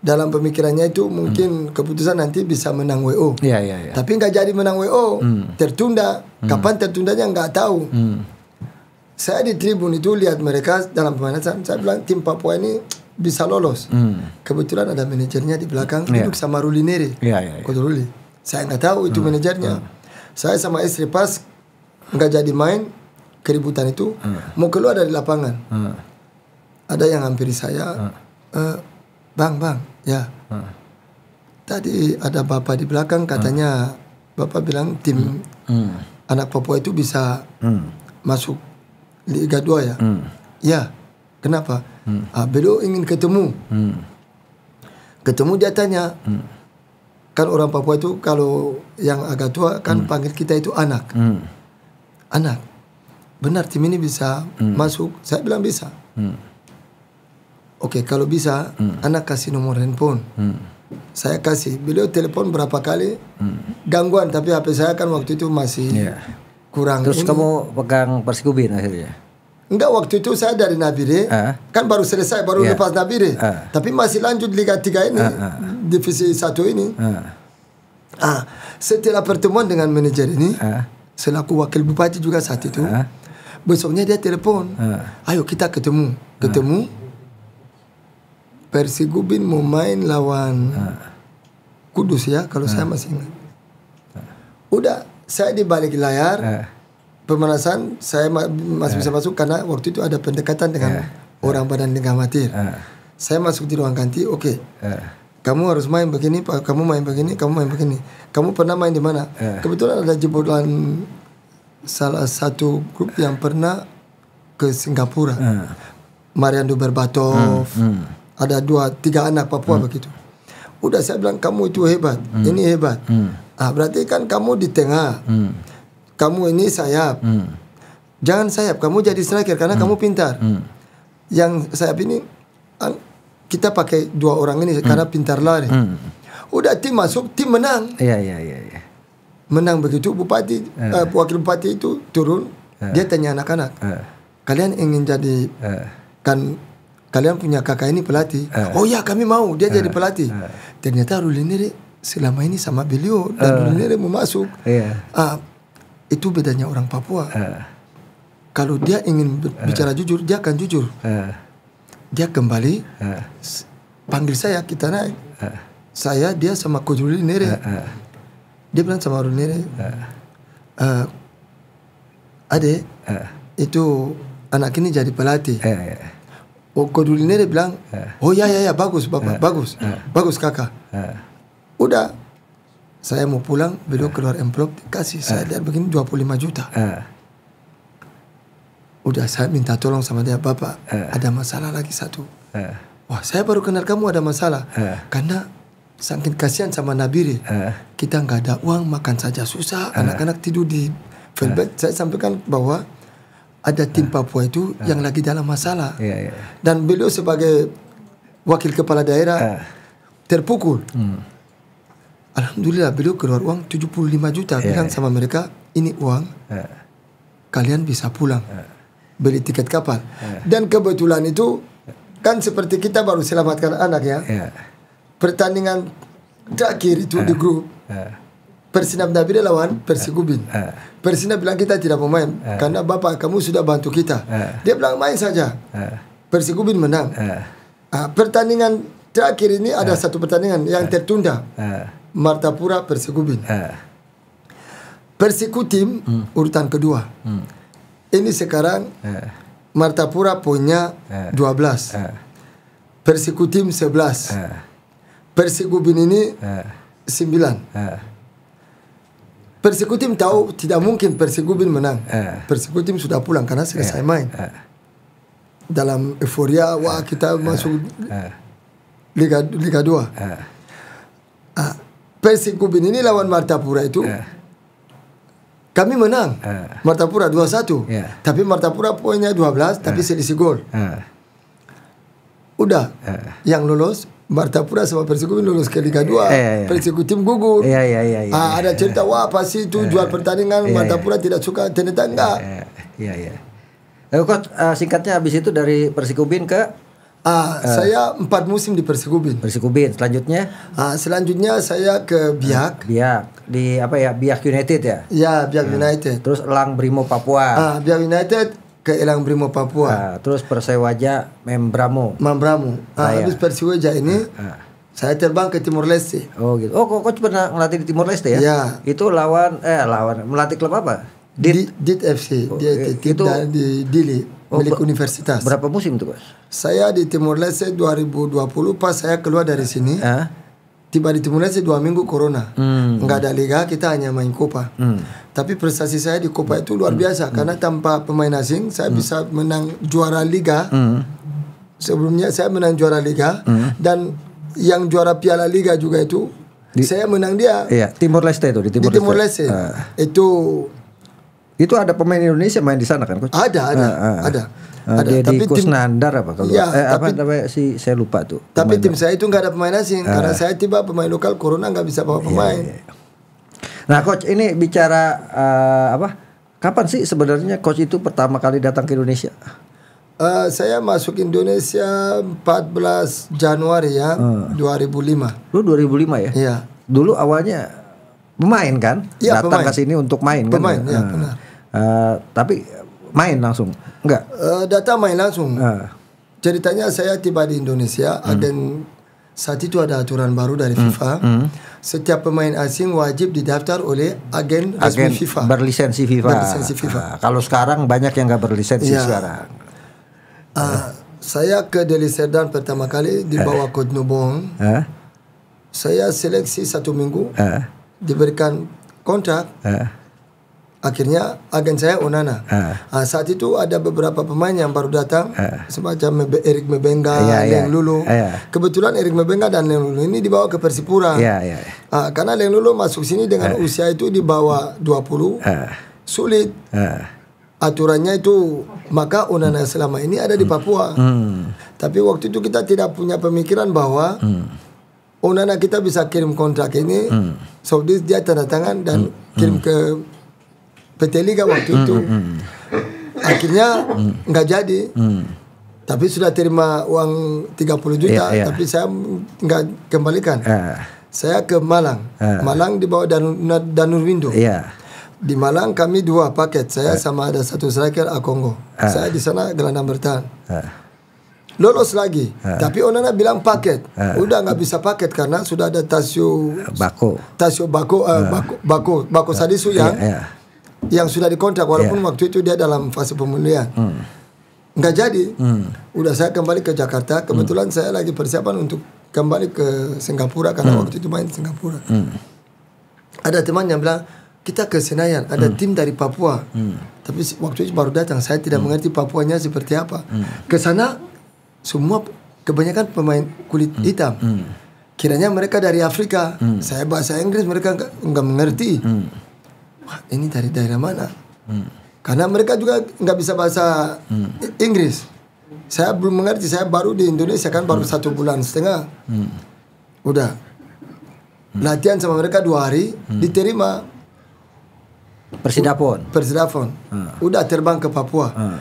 dalam pemikirannya itu mungkin hmm. keputusan nanti bisa menang WO. Yeah, yeah. Iya. Tapi nggak jadi menang WO, hmm. tertunda. Hmm. Kapan tertundanya nggak tahu. Hmm. Saya di tribun itu lihat mereka dalam pemanasan. Saya bilang tim Papua ini bisa lolos. Hmm. Kebetulan ada manajernya di belakang yeah. duduk sama Ruli Neri. Yeah, yeah, yeah. Ruli. Saya nggak tahu itu hmm. manajernya. Hmm. Saya sama istri pas nggak jadi main keributan itu hmm. mau keluar dari lapangan. Hmm. Ada yang hampiri saya. Hmm. Uh, bang bang ya hmm. tadi ada bapak di belakang katanya hmm. bapak bilang tim hmm. hmm. anak Papua itu bisa hmm. masuk Liga 2 ya hmm. ya kenapa hmm. ah, beliau ingin ketemu hmm. ketemu dia tanya hmm. kan orang Papua itu kalau yang agak tua kan hmm. panggil kita itu anak hmm. anak benar tim ini bisa hmm. masuk saya bilang bisa hmm Oke, okay, kalau bisa hmm. anak kasih nomor handphone. Hmm. Saya kasih. Beliau telepon berapa kali? Hmm. Gangguan, tapi HP saya kan waktu itu masih yeah. kurang. Terus ini. kamu pegang persikubin akhirnya? Enggak, waktu itu saya dari Nabire. Uh. Ah. Kan baru selesai, baru yeah. lepas Nabire. Uh. Ah. Tapi masih lanjut Liga 3 ini, uh, divisi 1 ini. Uh. Ah, setelah pertemuan dengan manajer ini, uh. selaku wakil bupati juga saat itu, uh. besoknya dia telepon, uh. ayo kita ketemu, ketemu. Uh Gubin mau main lawan ha. Kudus ya kalau ha. saya masih ingat. Udah saya di balik layar ha. pemanasan saya ma masih ha. bisa masuk karena waktu itu ada pendekatan dengan ha. orang badan dengan mati. Ha. Saya masuk di ruang ganti, oke. Okay. Kamu harus main begini, Pak. kamu main begini, kamu main begini. Kamu pernah main di mana? Kebetulan ada jebolan salah satu grup yang pernah ke Singapura. Mariano Berbatov. Hmm, hmm ada dua tiga anak Papua hmm. begitu udah saya bilang kamu itu hebat hmm. ini hebat hmm. ah berarti kan kamu di tengah hmm. kamu ini sayap hmm. jangan sayap kamu jadi striker karena hmm. kamu pintar hmm. yang sayap ini kita pakai dua orang ini hmm. karena pintar lari hmm. udah tim masuk tim menang iya iya iya ya. menang begitu bupati uh. Uh, wakil bupati itu turun uh. dia tanya anak-anak uh. kalian ingin jadi uh. kan kalian punya kakak ini pelatih uh. oh ya kami mau dia uh. jadi eh. pelatih uh. ternyata Rulinere selama ini sama beliau dan uh. Nere mau masuk yeah. Iya. uh, itu bedanya orang Papua uh. kalau dia ingin bicara uh. jujur dia akan jujur uh. dia kembali uh. panggil saya kita naik uh. saya dia sama Coach Rulini uh. dia bilang sama Rulinere uh. uh, ade uh. itu anak ini jadi pelatih. Uh, uh. Kodulinere bilang, oh ya ya ya bagus bapak, bagus, bagus kakak. Udah, saya mau pulang, beliau keluar envelope kasih saya lihat begini 25 juta. Udah saya minta tolong sama dia bapak, ada masalah lagi satu. Wah saya baru kenal kamu ada masalah, karena saking kasihan sama Nabiri, kita nggak ada uang makan saja susah, anak-anak tidur di velvet. Saya sampaikan bahwa ada ah. tim Papua itu ah. yang lagi dalam masalah. Iya, iya. Dan beliau sebagai wakil kepala daerah ah. terpukul. Hmm. Alhamdulillah beliau keluar uang 75 juta yeah, bilang yeah. sama mereka ini uang kalian bisa pulang beli tiket kapal dan kebetulan itu kan seperti kita baru selamatkan anak ya yeah. pertandingan terakhir itu yeah. di grup Persina bila lawan eh. Gubin. Uh. Eh. Persina bilang kita tidak mau main uh. karena bapak kamu sudah bantu kita. Uh. Dia bilang main saja. Uh. Gubin menang. Uh. Uh, pertandingan terakhir ini ada satu pertandingan yang uh. tertunda. Uh. Martapura Gubin. Uh. Persiku tim uh, urutan kedua. Uh, Ini sekarang uh. Martapura punya uh. 12. Uh. Persiku tim 11. Uh. Gubin ini uh. 9. Uh. Persikutim tahu tidak mungkin Persiku menang. Uh. sudah pulang karena selesai uh. main. Uh. Dalam euforia wah kita uh. masuk uh. Liga Liga 2. Uh. Uh, ini lawan Martapura itu uh. kami menang. Uh. Martapura 2-1. Yeah. Tapi Martapura poinnya 12 uh. tapi selisih gol. Uh. Udah. Uh. Yang lolos Martapura sama Persikabo lolos ke Liga 2. yeah. Iya. Persekutu tim gugur. Iya, iya, iya, iya, ah, ada cerita iya. wah sih itu iya. jual pertandingan Martapura tidak suka ternyata enggak. Iya, iya. Eh kok eh, singkatnya habis itu dari Persikubin ke Ah, uh, saya empat musim di Persikubin. Persikubin. Selanjutnya? Ah, selanjutnya saya ke Biak. Biak di apa ya? Biak United ya? Ya, Biak hmm. United. Terus Elang Brimo Papua. Ah, Biak United ke Elang Brimo Papua. Uh, terus Persewaja Membramo. Membramo. uh, habis Persewaja ini uh. saya terbang ke Timor Leste. Oh gitu. Oh, coach pernah melatih di Timor Leste ya? Iya. Itu lawan eh lawan melatih klub apa? Dit, Dit FC. Oh, dia eh, itu di Dili oh, milik universitas. Berapa musim tuh, Coach? Saya di Timor Leste 2020 pas saya keluar dari sini. Eh? Tiba di Timor Leste dua minggu corona. Hmm. ada liga, kita hanya main kupa. Hmm. Tapi prestasi saya di Copa itu luar hmm. biasa hmm. karena tanpa pemain asing saya hmm. bisa menang juara liga. Hmm. Sebelumnya saya menang juara liga hmm. dan yang juara Piala Liga juga itu di, saya menang dia. Iya, Timor Leste itu di Timor, di Timor Leste. Uh. Itu itu ada pemain Indonesia main di sana kan Ada, ada, uh, uh. ada. ada. tapi Kusnandar apa kalau ya, eh, tapi, apa namanya si saya lupa tuh. Tapi tim saya itu nggak ada pemain asing uh, karena saya tiba pemain lokal corona nggak bisa bawa iya, pemain. iya. iya. Nah, coach ini bicara uh, apa? Kapan sih sebenarnya coach itu pertama kali datang ke Indonesia? Uh, saya masuk Indonesia 14 Januari ya, hmm. 2005. Lu 2005 ya? Iya. Dulu awalnya pemain kan? Ya, datang ke sini untuk main pemain, kan? Pemain, ya, Uh, tapi main langsung. Enggak. Uh, datang main langsung. Uh. Ceritanya saya tiba di Indonesia hmm. dan saat itu ada aturan baru dari hmm. FIFA. Hmm. Hmm setiap pemain asing wajib didaftar oleh agen, agen resmi FIFA. Berlisensi FIFA. Berlisensi FIFA. Uh, kalau sekarang banyak yang nggak berlisensi ya. sekarang. Uh, uh. Saya ke Deli Serdang pertama kali di eh. bawah uh. Kotnubong. Uh. Eh. Saya seleksi satu minggu. Uh. Diberikan kontrak. Uh akhirnya agen saya Onana. Uh. Uh, saat itu ada beberapa pemain yang baru datang uh. semacam Erik Mebenga, yeah, ya. Leng yeah. Lulu. Yeah. Kebetulan Erik Mebenga dan Leng Lulu ini dibawa ke Persipura. Yeah, ya, ya. yeah. Uh, karena Leng Lulu masuk sini dengan uh. usia itu di bawah 20. Uh. Sulit. Uh. Aturannya itu maka Onana selama ini ada di hmm. Papua. Hmm. Tapi waktu itu kita tidak punya pemikiran bahwa hmm. Onana kita bisa kirim kontrak ini, hmm. Saudi so dia tanda tangan dan hmm. kirim hmm. ke PT Liga waktu mm, itu. Mm, mm. Akhirnya nggak jadi. Tapi sudah terima uang 30 juta, yeah, yeah. tapi saya nggak kembalikan. Uh. Saya ke Malang. Uh. Malang dibawa dan Danur Window. Yeah. Di Malang kami dua paket. Saya uh. sama ada satu striker Akongo. Uh. Saya di sana gelandang bertahan. Uh lolos lagi. Uh. Tapi Onana bilang paket. Uh. Udah nggak bisa paket karena sudah ada Tasio Bako. Tasio Bako uh, uh. Bako Bako, Bako Sadisu yang yeah, yang sudah dikontrak walaupun yeah. waktu itu dia dalam fase pemulihan. Hmm. Nggak jadi. Hmm. Udah saya kembali ke Jakarta, kebetulan hmm. saya lagi persiapan untuk kembali ke Singapura karena hmm. waktu itu main Singapura. Hmm. Ada teman yang bilang kita ke Senayan, ada hmm. tim dari Papua. Hmm. Tapi waktu itu baru datang, saya tidak hmm. mengerti Papuanya seperti apa. Hmm. Ke sana semua kebanyakan pemain kulit hmm. hitam. Hmm. Kiranya mereka dari Afrika. Hmm. Saya bahasa Inggris mereka nggak mengerti. Hmm Wah, ini dari daerah mana? Hmm. Karena mereka juga nggak bisa bahasa hmm. Inggris. Saya belum mengerti. Saya baru di Indonesia kan baru hmm. satu bulan setengah. Hmm. Udah hmm. latihan sama mereka dua hari hmm. diterima. Persidapon. Persidapon. Hmm. Udah terbang ke Papua. Hmm.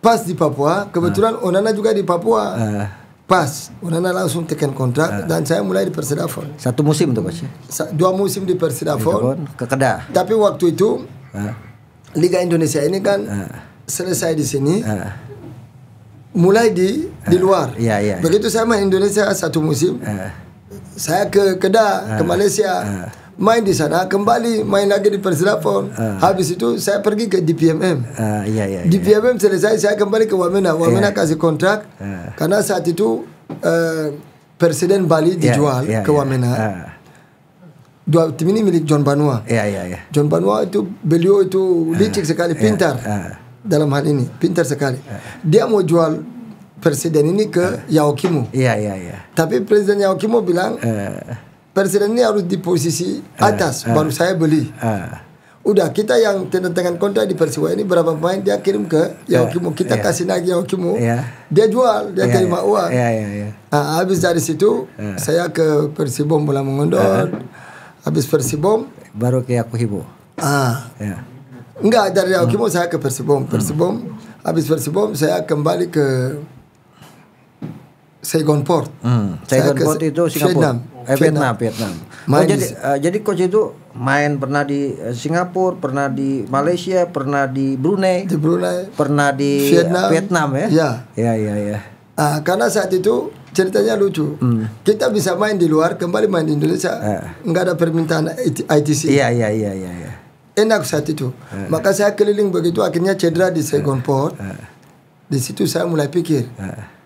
Pas di Papua, kebetulan hmm. Onana juga di Papua. Hmm Pas, Unana langsung tekan kontrak nah. dan saya mulai di Persidafon. Satu musim tuh, Coach? Ya? Dua musim di Persidafon. Ke Kedah. Tapi waktu itu nah. Liga Indonesia ini kan nah. selesai di sini. Nah. Mulai di ah. di luar. Ya, ya. Begitu saya main Indonesia satu musim. Ah. Saya ke Kedah, ke ah. Malaysia main di sana kembali main lagi di Persilapon uh. Ah. habis itu saya pergi ke DPMM uh, ah, iya, iya, iya. DPMM selesai saya kembali ke Wamena Wamena yeah. kasih kontrak uh. karena saat itu uh, Presiden Bali iya, dijual yeah, yeah, ke iya. Wamena yeah. uh. dua tim ini milik John Banua yeah, yeah, yeah. John Banua itu beliau itu licik sekali iya, pintar uh. dalam hal ini pintar sekali uh. dia mau jual Presiden ini ke uh. Yaokimu. Tapi Presiden Yaokimu bilang, uh presiden ini harus di posisi eh, atas uh, baru saya beli. Uh. Udah kita yang tanda tangan kontrak di Persiwa ini berapa pemain dia kirim ke Kimu kita yeah. kasih lagi Yaokimu yeah. dia jual dia yeah, terima yeah. uang. Yeah, yeah, yeah. Nah, habis dari situ uh. saya ke Persibom bola mengundur. Uh. Habis Persibom baru ke hibu. Ah. Yeah. Enggak dari Yaokimu hmm. saya ke Persibom. Hmm. Persibom hmm. habis Persibom saya kembali ke Saigon Port. Hmm. Saigon Saya Port itu Singapura. Vietnam. Eh, Vietnam, Vietnam. Vietnam. oh, jadi uh, jadi coach itu main pernah di eh, Singapura, pernah di Malaysia, pernah di Brunei. Di Brunei. Pernah di eh, Vietnam, Vietnam ya? Ya. Ya, ya, ya. Uh, karena saat itu ceritanya lucu. Hmm. Kita bisa main di luar, kembali main di Indonesia, uh. ada permintaan ITC. Iya, iya, iya, iya, ya. Enak saat itu. Uh. Maka saya keliling begitu akhirnya cedera di Saigon Port. Uh. Di situ saya mulai pikir. Uh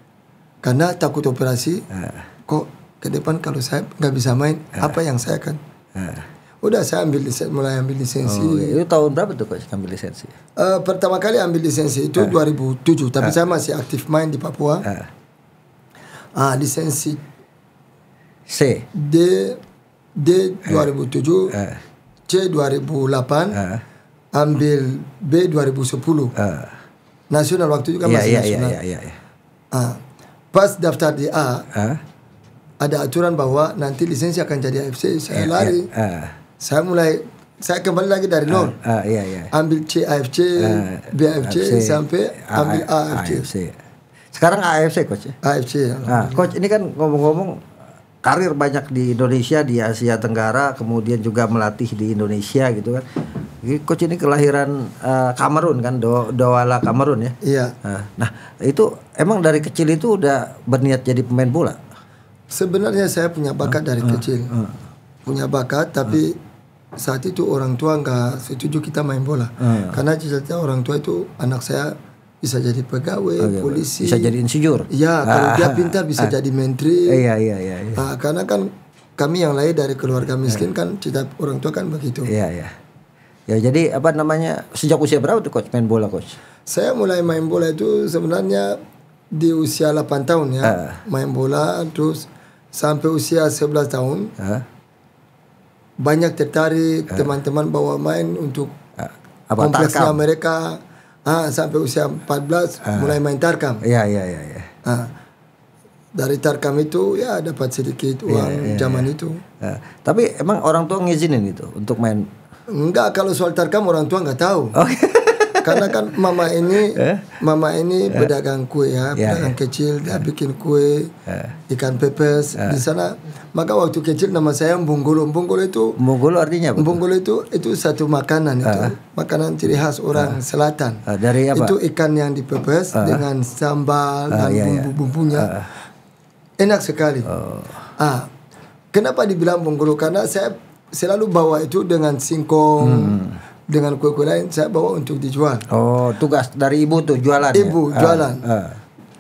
karena takut operasi uh. kok ke depan kalau saya nggak bisa main uh. apa yang saya akan uh. udah saya ambil lisensi mulai ambil lisensi oh, iya. itu tahun berapa tuh kok ambil lisensi uh, pertama kali ambil lisensi itu uh. 2007 tapi uh. saya masih aktif main di Papua uh. uh, lisensi C D D 2007 uh. C 2008 uh. ambil B 2010 uh. nasional waktu juga kan iya, yeah, masih yeah, iya, nasional yeah, yeah, yeah, yeah. Uh, pas daftar di A, uh. ada aturan bahwa nanti lisensi akan jadi AFC. Saya yeah, ya. lari. uh. Saya mulai saya kembali lagi dari nol. Uh, uh, yeah, yeah. Iya, iya. Ambil C AFC, uh, ah, B AFC, sampai ambil A, AFC. Sekarang AFC coach. AFC. Ya. Nah, coach ini kan ngomong-ngomong karir banyak di Indonesia, di Asia Tenggara, kemudian juga melatih di Indonesia gitu kan coach ini kelahiran uh, Kamerun kan, Do Doala Kamerun ya. Iya. Nah, nah, itu emang dari kecil itu udah berniat jadi pemain bola. Sebenarnya saya punya bakat uh, dari uh, kecil. Uh. Punya bakat tapi uh. saat itu orang tua nggak setuju kita main bola. Uh, Karena cita orang tua itu anak saya bisa jadi pegawai, okay, iya, polisi, bisa jadi insinyur. Iya, kalau ah, dia pintar bisa ah, jadi menteri. Iya, iya, iya. iya. Nah, karena kan kami yang lain dari keluarga miskin iya. kan cita orang tua kan begitu. Iya, iya. Ya jadi apa namanya sejak usia berapa tuh coach main bola coach? Saya mulai main bola itu sebenarnya di usia 8 tahun ya. Uh. Main bola terus sampai usia 11 tahun. Uh. Banyak tertarik teman ah. teman-teman bawa main untuk uh. Apa, kompleksnya tarkam? mereka. uh, sampai usia 14 uh. mulai main tarkam. Iya iya iya ya. Dari tarkam itu ya dapat sedikit iya, uang yeah, yeah, zaman yeah. itu. Uh. Tapi emang orang tua ngizinin itu untuk main Enggak, kalau soal tarkam orang tua enggak tahu. Okay. Oh. [LAUGHS] Karena kan mama ini, eh? mama ini yeah. pedagang kue ya, yeah, pedagang yeah. kecil, dia bikin kue, eh. ikan pepes eh. di sana. Maka waktu kecil nama saya Bunggulu. Bunggulu itu Bunggulu artinya apa? Bunggulu itu itu satu makanan itu, makanan ciri khas orang selatan. dari apa? Itu ikan yang dipepes dengan sambal dan iya, iya. bumbu-bumbunya. Enak sekali. Oh. Ah, kenapa dibilang Bunggulu? Karena saya selalu bawa itu dengan singkong hmm. dengan kue-kue lain saya bawa untuk dijual oh tugas dari ibu tuh jualan ibu ya? Ah, jualan ah.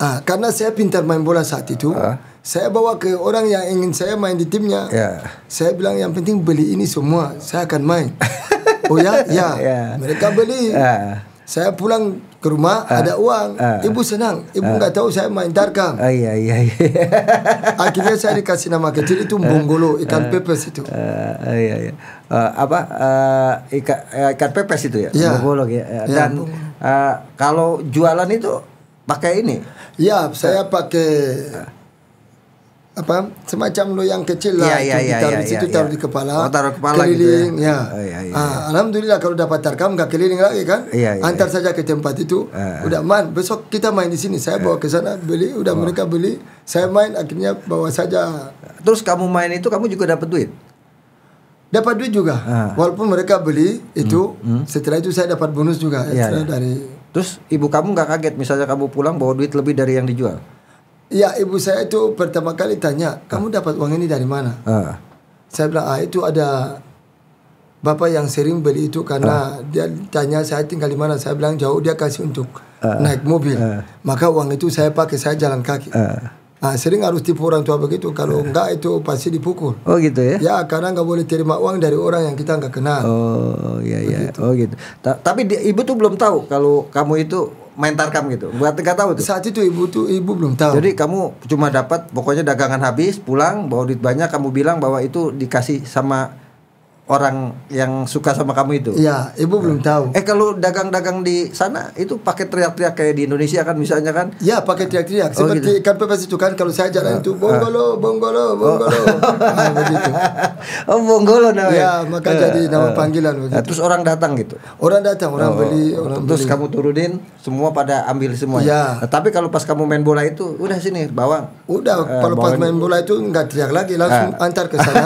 ah, karena saya pintar main bola saat itu ah. saya bawa ke orang yang ingin saya main di timnya yeah. saya bilang yang penting beli ini semua saya akan main [LAUGHS] oh ya ya yeah. mereka beli saya pulang ke rumah uh, ada uang. Uh, ibu senang. Ibu ah. nggak uh, tahu saya main tarkam. Uh, iya iya. iya. [LAUGHS] Akhirnya saya dikasih nama kecil itu bonggolo ikan uh, pepes itu. Uh, iya iya. Uh, apa uh, ikan ikan pepes itu ya? Yeah. Bonggolo ya. Iya, dan uh, kalau jualan itu pakai ini? Ya, saya pakai apa semacam loyang kecil lah ya, itu ya, ditaruh ya, di situ ya, taruh ya. di kepala oh, taruh kepala gitu keliling gitu ya, ya. Oh, ya, ya, ah, iya. alhamdulillah kalau dapat tarkam nggak keliling lagi kan ya, ya, antar ya. saja ke tempat itu uh, udah man besok kita main di sini saya bawa ke sana beli udah oh. mereka beli saya main akhirnya bawa saja terus kamu main itu kamu juga dapat duit dapat duit juga uh. walaupun mereka beli itu hmm. Hmm. setelah itu saya dapat bonus juga ya, ya. dari terus ibu kamu nggak kaget misalnya kamu pulang bawa duit lebih dari yang dijual Ya ibu saya itu pertama kali tanya, ah. kamu dapat uang ini dari mana? Ah. Saya bilang, ah itu ada bapak yang sering beli itu karena ah. dia tanya saya tinggal di mana. Saya bilang jauh, dia kasih untuk naik mobil. Maka uang itu saya pakai, saya jalan kaki. Ah Nah, sering harus tipu orang tua begitu. Kalau yeah. enggak itu pasti dipukul. Oh gitu ya? Ya, karena enggak boleh terima uang dari orang yang kita enggak kenal. Oh iya iya. Begitu. Oh gitu. Ta tapi di, ibu tuh belum tahu kalau kamu itu main tarkam gitu. Buat nggak tahu tuh. Saat itu ibu tuh ibu belum tahu. Jadi kamu cuma dapat pokoknya dagangan habis, pulang bawa duit banyak, kamu bilang bahwa itu dikasih sama orang yang suka sama kamu itu. Iya, ibu nah. belum tahu. Eh kalau dagang-dagang di sana itu pakai teriak-teriak kayak di Indonesia kan misalnya kan? Iya, pakai teriak-teriak. Oh, Seperti gitu. ikan pepes itu kan kalau saya jalan uh, itu ah. bonggolo, bonggolo, ah. bonggolo. Oh. [LAUGHS] Nah, oh, bonggolo namanya. Iya, maka uh, jadi nama uh, panggilan begitu. Nah, terus orang datang gitu. Orang datang, orang oh, beli, orang Terus beli. kamu turunin, semua pada ambil semua. Ya? Iya. Nah, tapi kalau pas kamu main bola itu udah sini bawa. Udah, uh, kalau pas main bola itu enggak teriak lagi, langsung uh. antar ke sana.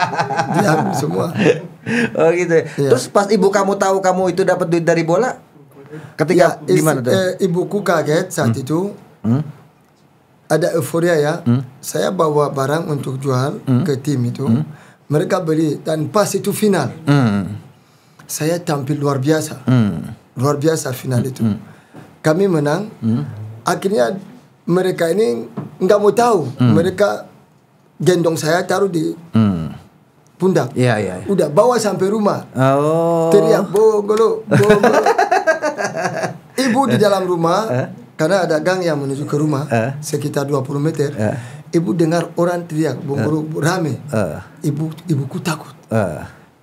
[LAUGHS] diam semua. [LAUGHS] oh gitu. Ya. Terus pas ibu kamu tahu kamu itu dapat duit dari bola, ketika ya, gimana tuh? Eh, ibuku kaget saat hmm. itu. Hmm? Ada euforia ya. Hmm? Saya bawa barang untuk jual hmm? ke tim itu. Hmm? Mereka beli dan pas itu final. Hmm. Saya tampil luar biasa. Hmm. Luar biasa final itu. Hmm. Kami menang. Hmm. Akhirnya mereka ini nggak mau tahu. Hmm. Mereka gendong saya taruh di hmm pundak. Iya, iya. Ya. Udah bawa sampai rumah. Oh. Teriak bogolo, [LAUGHS] Ibu di dalam rumah uh. karena ada gang yang menuju ke rumah uh. sekitar 20 meter. Uh. Ibu dengar orang teriak bogolo rame. Ibu ibuku takut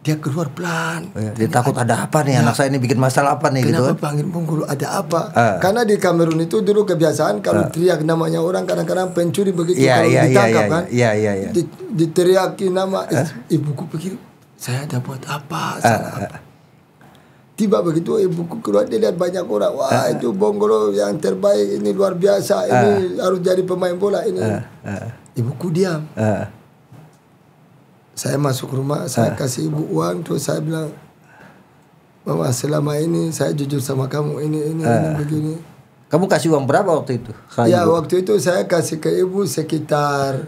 dia keluar pelan. Iya, dia ya. takut ada, apa nih ya. anak saya ini bikin masalah apa nih Kenapa gitu. Kenapa kan? panggil Guru ada apa? Uh. Karena di Kamerun itu dulu kebiasaan kalau uh. teriak namanya orang kadang-kadang pencuri begitu yeah, kalau yeah, ditangkap yeah, iya, kan. Iya iya iya. Diteriaki nama uh. ibuku pikir saya ada buat apa? uh. apa? Tiba begitu ibuku keluar dia lihat banyak orang. Wah, uh. itu Bonggolo yang terbaik ini luar biasa. Ini uh. harus jadi pemain bola ini. Uh. Uh. Ibuku diam. Uh saya masuk rumah saya ah. kasih ibu uang tuh saya bilang mama selama ini saya jujur sama kamu ini ini, ini ah. begini kamu kasih uang berapa waktu itu ya ibu? waktu itu saya kasih ke ibu sekitar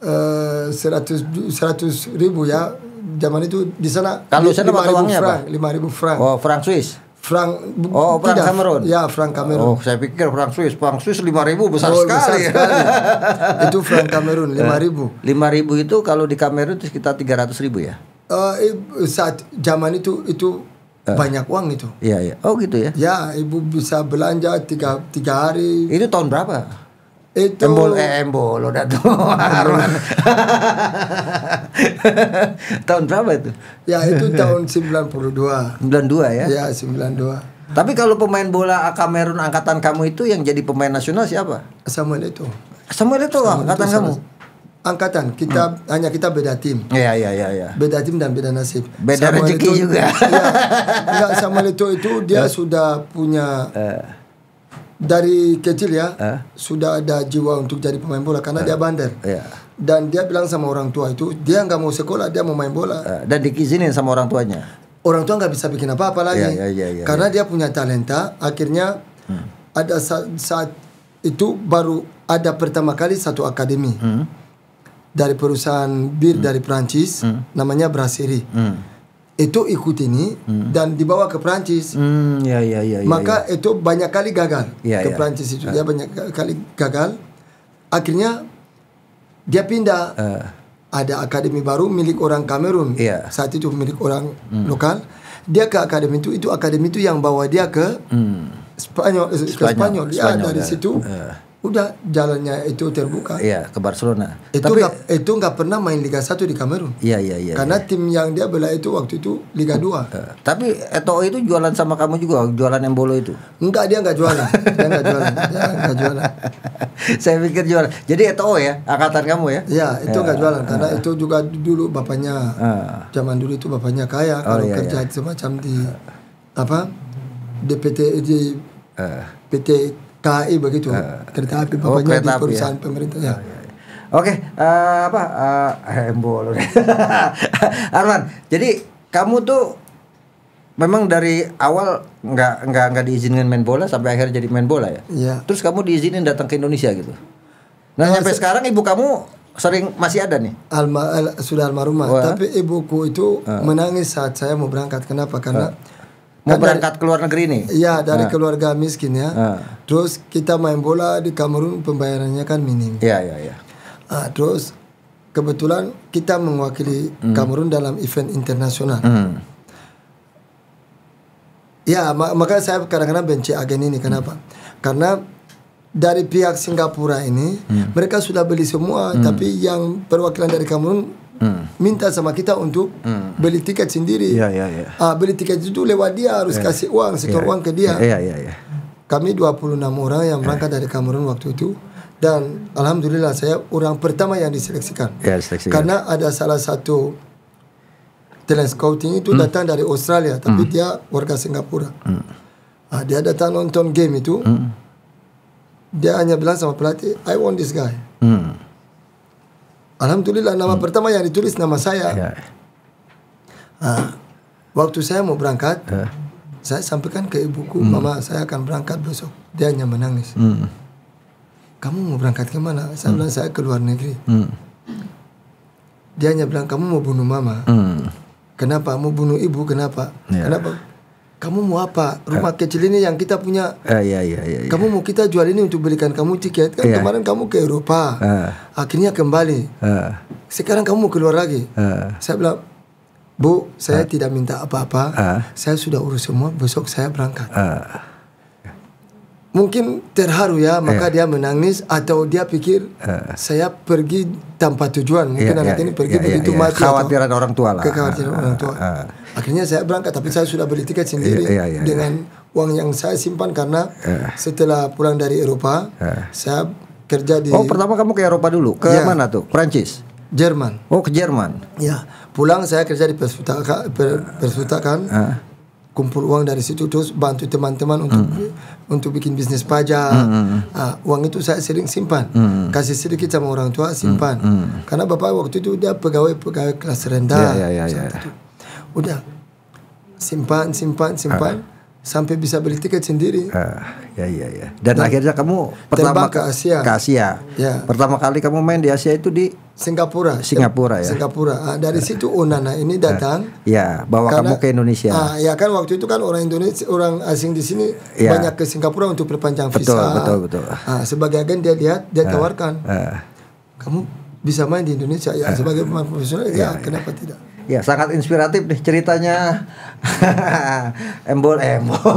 eh, seratus uh, seratus ribu ya zaman itu di sana kalau saya dapat uangnya frank, apa lima ribu franc oh franc Swiss Frank Oh, Frank tidak. Cameron. Ya, Frank Cameron. Oh, saya pikir Frank Swiss. Frank Swiss ribu besar oh, sekali. Besar sekali. [LAUGHS] itu Frank Cameron 5000. Eh, ribu itu kalau di Cameron itu sekitar ribu ya. Uh, saat zaman itu itu uh. banyak uang itu. Iya, iya. Oh, gitu ya. Ya, ibu bisa belanja tiga, tiga hari. Itu tahun berapa? itu embol eh embol udah tuh [LAUGHS] [LAUGHS] tahun berapa itu ya itu tahun 92 92 ya ya 92 tapi kalau pemain bola Kamerun angkatan kamu itu yang jadi pemain nasional siapa Samuel itu Samuel itu Samuel angkatan itu kamu angkatan kita hmm. hanya kita beda tim. ya ya ya ya. Beda tim dan beda nasib. Beda rezeki juga. [LAUGHS] Ya, ya, Samuel itu itu dia ya. sudah punya uh dari kecil ya eh? sudah ada jiwa untuk jadi pemain bola karena eh? dia bandar Yeah. Dan dia bilang sama orang tua itu dia nggak mau sekolah dia mau main bola. Eh, dan dikizinin sama orang tuanya. Orang tua nggak bisa bikin apa-apa lagi. Yeah, yeah, yeah, yeah, ya. karena yeah. dia punya talenta akhirnya hmm. ada saat, saat itu baru ada pertama kali satu akademi hmm. dari perusahaan bir hmm. dari Prancis hmm. namanya Brasserie. Hmm itu ikut ini hmm. dan dibawa ke Prancis. Hmm, ya, ya, ya, ya, Maka ya, itu banyak kali gagal ya, ke ya. Prancis itu dia ah. ya, banyak kali gagal. Akhirnya dia pindah. Uh. Ada akademi baru milik orang Kamerun. Yeah. Saat itu milik orang hmm. lokal. Dia ke akademi itu, itu akademi itu yang bawa dia ke hmm. Spanyol, Spanyol, eh, ke Spanyol. Spanyol ya, dari ya. situ. Uh udah jalannya itu terbuka. Iya, ke Barcelona. Itu Tapi, gak, itu nggak pernah main Liga 1 di Kamerun. Iya, iya, iya. Karena iya. tim yang dia bela itu waktu itu Liga 2. Eh, tapi Eto'o itu jualan sama kamu juga, jualan Embolo itu. Enggak, [LAUGHS] dia nggak jualan. dia nggak jualan. Dia nggak jualan. Saya pikir jualan. Jadi Eto'o ya, angkatan kamu ya? Iya, itu nggak ya, jualan karena uh, itu juga dulu bapaknya uh, zaman dulu itu bapaknya kaya oh, kalau iya, kerja iya. semacam di apa? DPT di uh, PT KAI begitu uh, kereta api oh, pokoknya oh, di ya. perusahaan ya? pemerintah ya. Oh, iya, iya. Oke, okay, uh, eh, apa uh, embol. [LAUGHS] Arman, jadi kamu tuh memang dari awal nggak nggak nggak diizinkan main bola sampai akhir jadi main bola ya. Iya. Terus kamu diizinin datang ke Indonesia gitu. Nah, nah sampai sekarang ibu kamu sering masih ada nih? Alma, al, sudah almarhumah, oh, tapi ibuku itu uh. menangis saat saya mau berangkat. Kenapa? Karena uh Mau berangkat dari, ke luar negeri nih? Iya, dari nah. keluarga miskin ya. Nah. Terus kita main bola di Kamerun pembayarannya kan minim. Iya, iya, iya. Nah, terus kebetulan kita mewakili hmm. Kamerun dalam event internasional. Hmm. Ya, mak makanya saya kadang-kadang benci agen ini. Kenapa? Hmm. Karena dari pihak Singapura ini hmm. mereka sudah beli semua, hmm. tapi yang perwakilan dari Kamerun mm. minta sama kita untuk mm. beli tiket sendiri. Yeah, yeah, yeah. Uh, beli tiket itu lewat dia harus yeah. kasih uang, setor yeah. uang ke dia. yeah, yeah, yeah. Kami 26 orang yang ya. berangkat yeah. dari Kamerun waktu itu dan alhamdulillah saya orang pertama yang diseleksikan. Yeah, seleksi, Karena ada salah satu talent scouting itu mm. datang dari Australia tapi mm. dia warga Singapura. Mm. Uh, dia datang nonton game itu. Mm. Dia hanya bilang sama pelatih, I want this guy. Mm. Alhamdulillah nama hmm. pertama yang ditulis nama saya. Ya. Nah, waktu saya mau berangkat, ya. saya sampaikan ke ibuku, hmm. mama saya akan berangkat besok. Dia hanya menangis. Hmm. Kamu mau berangkat kemana? Saya hmm. bilang saya ke luar negeri. Hmm. Dia hanya bilang kamu mau bunuh mama. Hmm. Kenapa? Mau bunuh ibu? Kenapa? Ya. Kenapa? kamu mau apa rumah uh, kecil ini yang kita punya uh, iya, iya, iya, kamu mau kita jual ini untuk belikan kamu tiket kan iya. kemarin kamu ke Eropa uh, akhirnya kembali uh, sekarang kamu mau keluar lagi uh, saya bilang bu saya uh, tidak minta apa-apa uh, saya sudah urus semua besok saya berangkat uh, mungkin terharu ya maka yeah. dia menangis atau dia pikir uh. saya pergi tanpa tujuan mungkin yeah, anak yeah, ini pergi yeah, iya, begitu yeah, mati kekhawatiran orang tua lah kekhawatiran uh, orang tua uh, akhirnya saya berangkat tapi saya sudah beli tiket sendiri yeah, yeah, yeah, iya. dengan uang yang saya simpan karena uh. setelah pulang dari Eropa uh. saya kerja di oh pertama kamu ke Eropa dulu ke yeah. mana tuh Prancis Jerman oh ke Jerman ya pulang saya kerja di perpustakaan per, uh. kumpul uang dari situ terus bantu teman-teman untuk mm. untuk bikin bisnis pajak mm. uh, hmm, hmm. ah, uang itu saya sering simpan mm. kasih sedikit sama orang tua simpan mm. karena bapak waktu itu udah pegawai pegawai kelas rendah yeah, yeah, yeah, yeah, yeah. udah simpan simpan simpan uh. sampai bisa beli tiket sendiri. Uh, ya ya ya. Dan, Dan akhirnya kamu pertama ke Asia. Ke Asia. Ya. Pertama kali kamu main di Asia itu di Singapura. Singapura ya. Singapura. Uh, dari ah. situ Onana ini datang. Uh, ya, bawa karena, kamu ke Indonesia. Uh, ya kan waktu itu kan orang Indonesia, orang asing di sini ya. banyak ke Singapura untuk perpanjang visa. Betul betul betul. Uh, sebagai agen dia lihat dia uh, tawarkan. Uh, kamu bisa main di Indonesia ya uh, sebagai pemain profesional ya, ya, ya. kenapa ya. tidak? Ya sangat inspiratif nih ceritanya [LAUGHS] Embol Embol,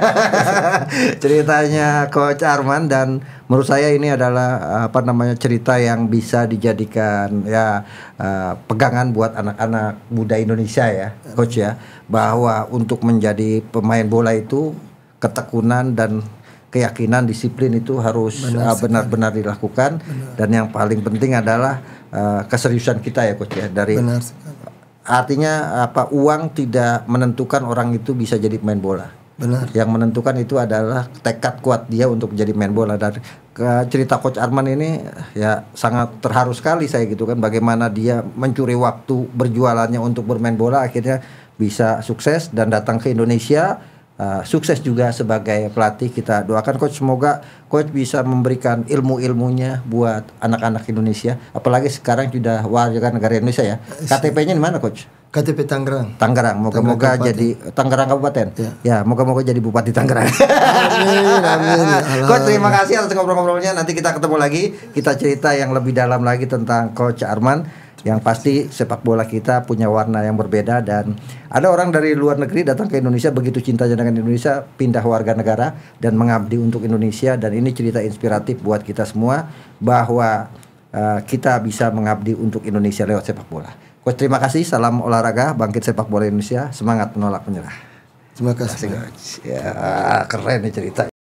[LAUGHS] Ceritanya Coach Arman dan menurut saya ini adalah eh, apa namanya cerita yang bisa dijadikan ya eh, pegangan buat anak-anak muda Indonesia ya Coach ya Bahwa untuk menjadi pemain bola itu ketekunan dan keyakinan disiplin itu harus eh, benar-benar dilakukan benar. Dan yang paling penting adalah Eh, keseriusan kita ya coach ya dari Benar Artinya apa uang tidak menentukan orang itu bisa jadi main bola. Benar. Yang menentukan itu adalah tekad kuat dia untuk jadi main bola dan ke eh, cerita coach Arman ini ya sangat terharu sekali saya gitu kan bagaimana dia mencuri waktu berjualannya untuk bermain bola akhirnya bisa sukses dan datang ke Indonesia Eh, sukses juga sebagai pelatih. Kita doakan coach semoga coach bisa memberikan ilmu-ilmunya buat anak-anak Indonesia. Apalagi sekarang sudah warga negara Indonesia ya. Eh, KTP-nya di mana coach? KTP Tangerang. Tangerang, moga-moga jadi eh, Tangerang Kabupaten. Ya, ya moga-moga jadi Bupati Tangerang. [LAUGHS] amin, amin. Ya [LAUGHS] coach, terima kasih atas ngobrol-ngobrolnya. Nanti kita ketemu lagi, kita cerita yang lebih dalam lagi tentang Coach Arman yang pasti sepak bola kita punya warna yang berbeda dan ada orang dari luar negeri datang ke Indonesia begitu cintanya dengan Indonesia pindah warga negara dan mengabdi untuk Indonesia dan ini cerita inspiratif buat kita semua bahwa uh, kita bisa mengabdi untuk Indonesia lewat sepak bola. Coach terima kasih salam olahraga bangkit sepak bola Indonesia semangat menolak menyerah. Terima kasih. Ya, keren nih cerita.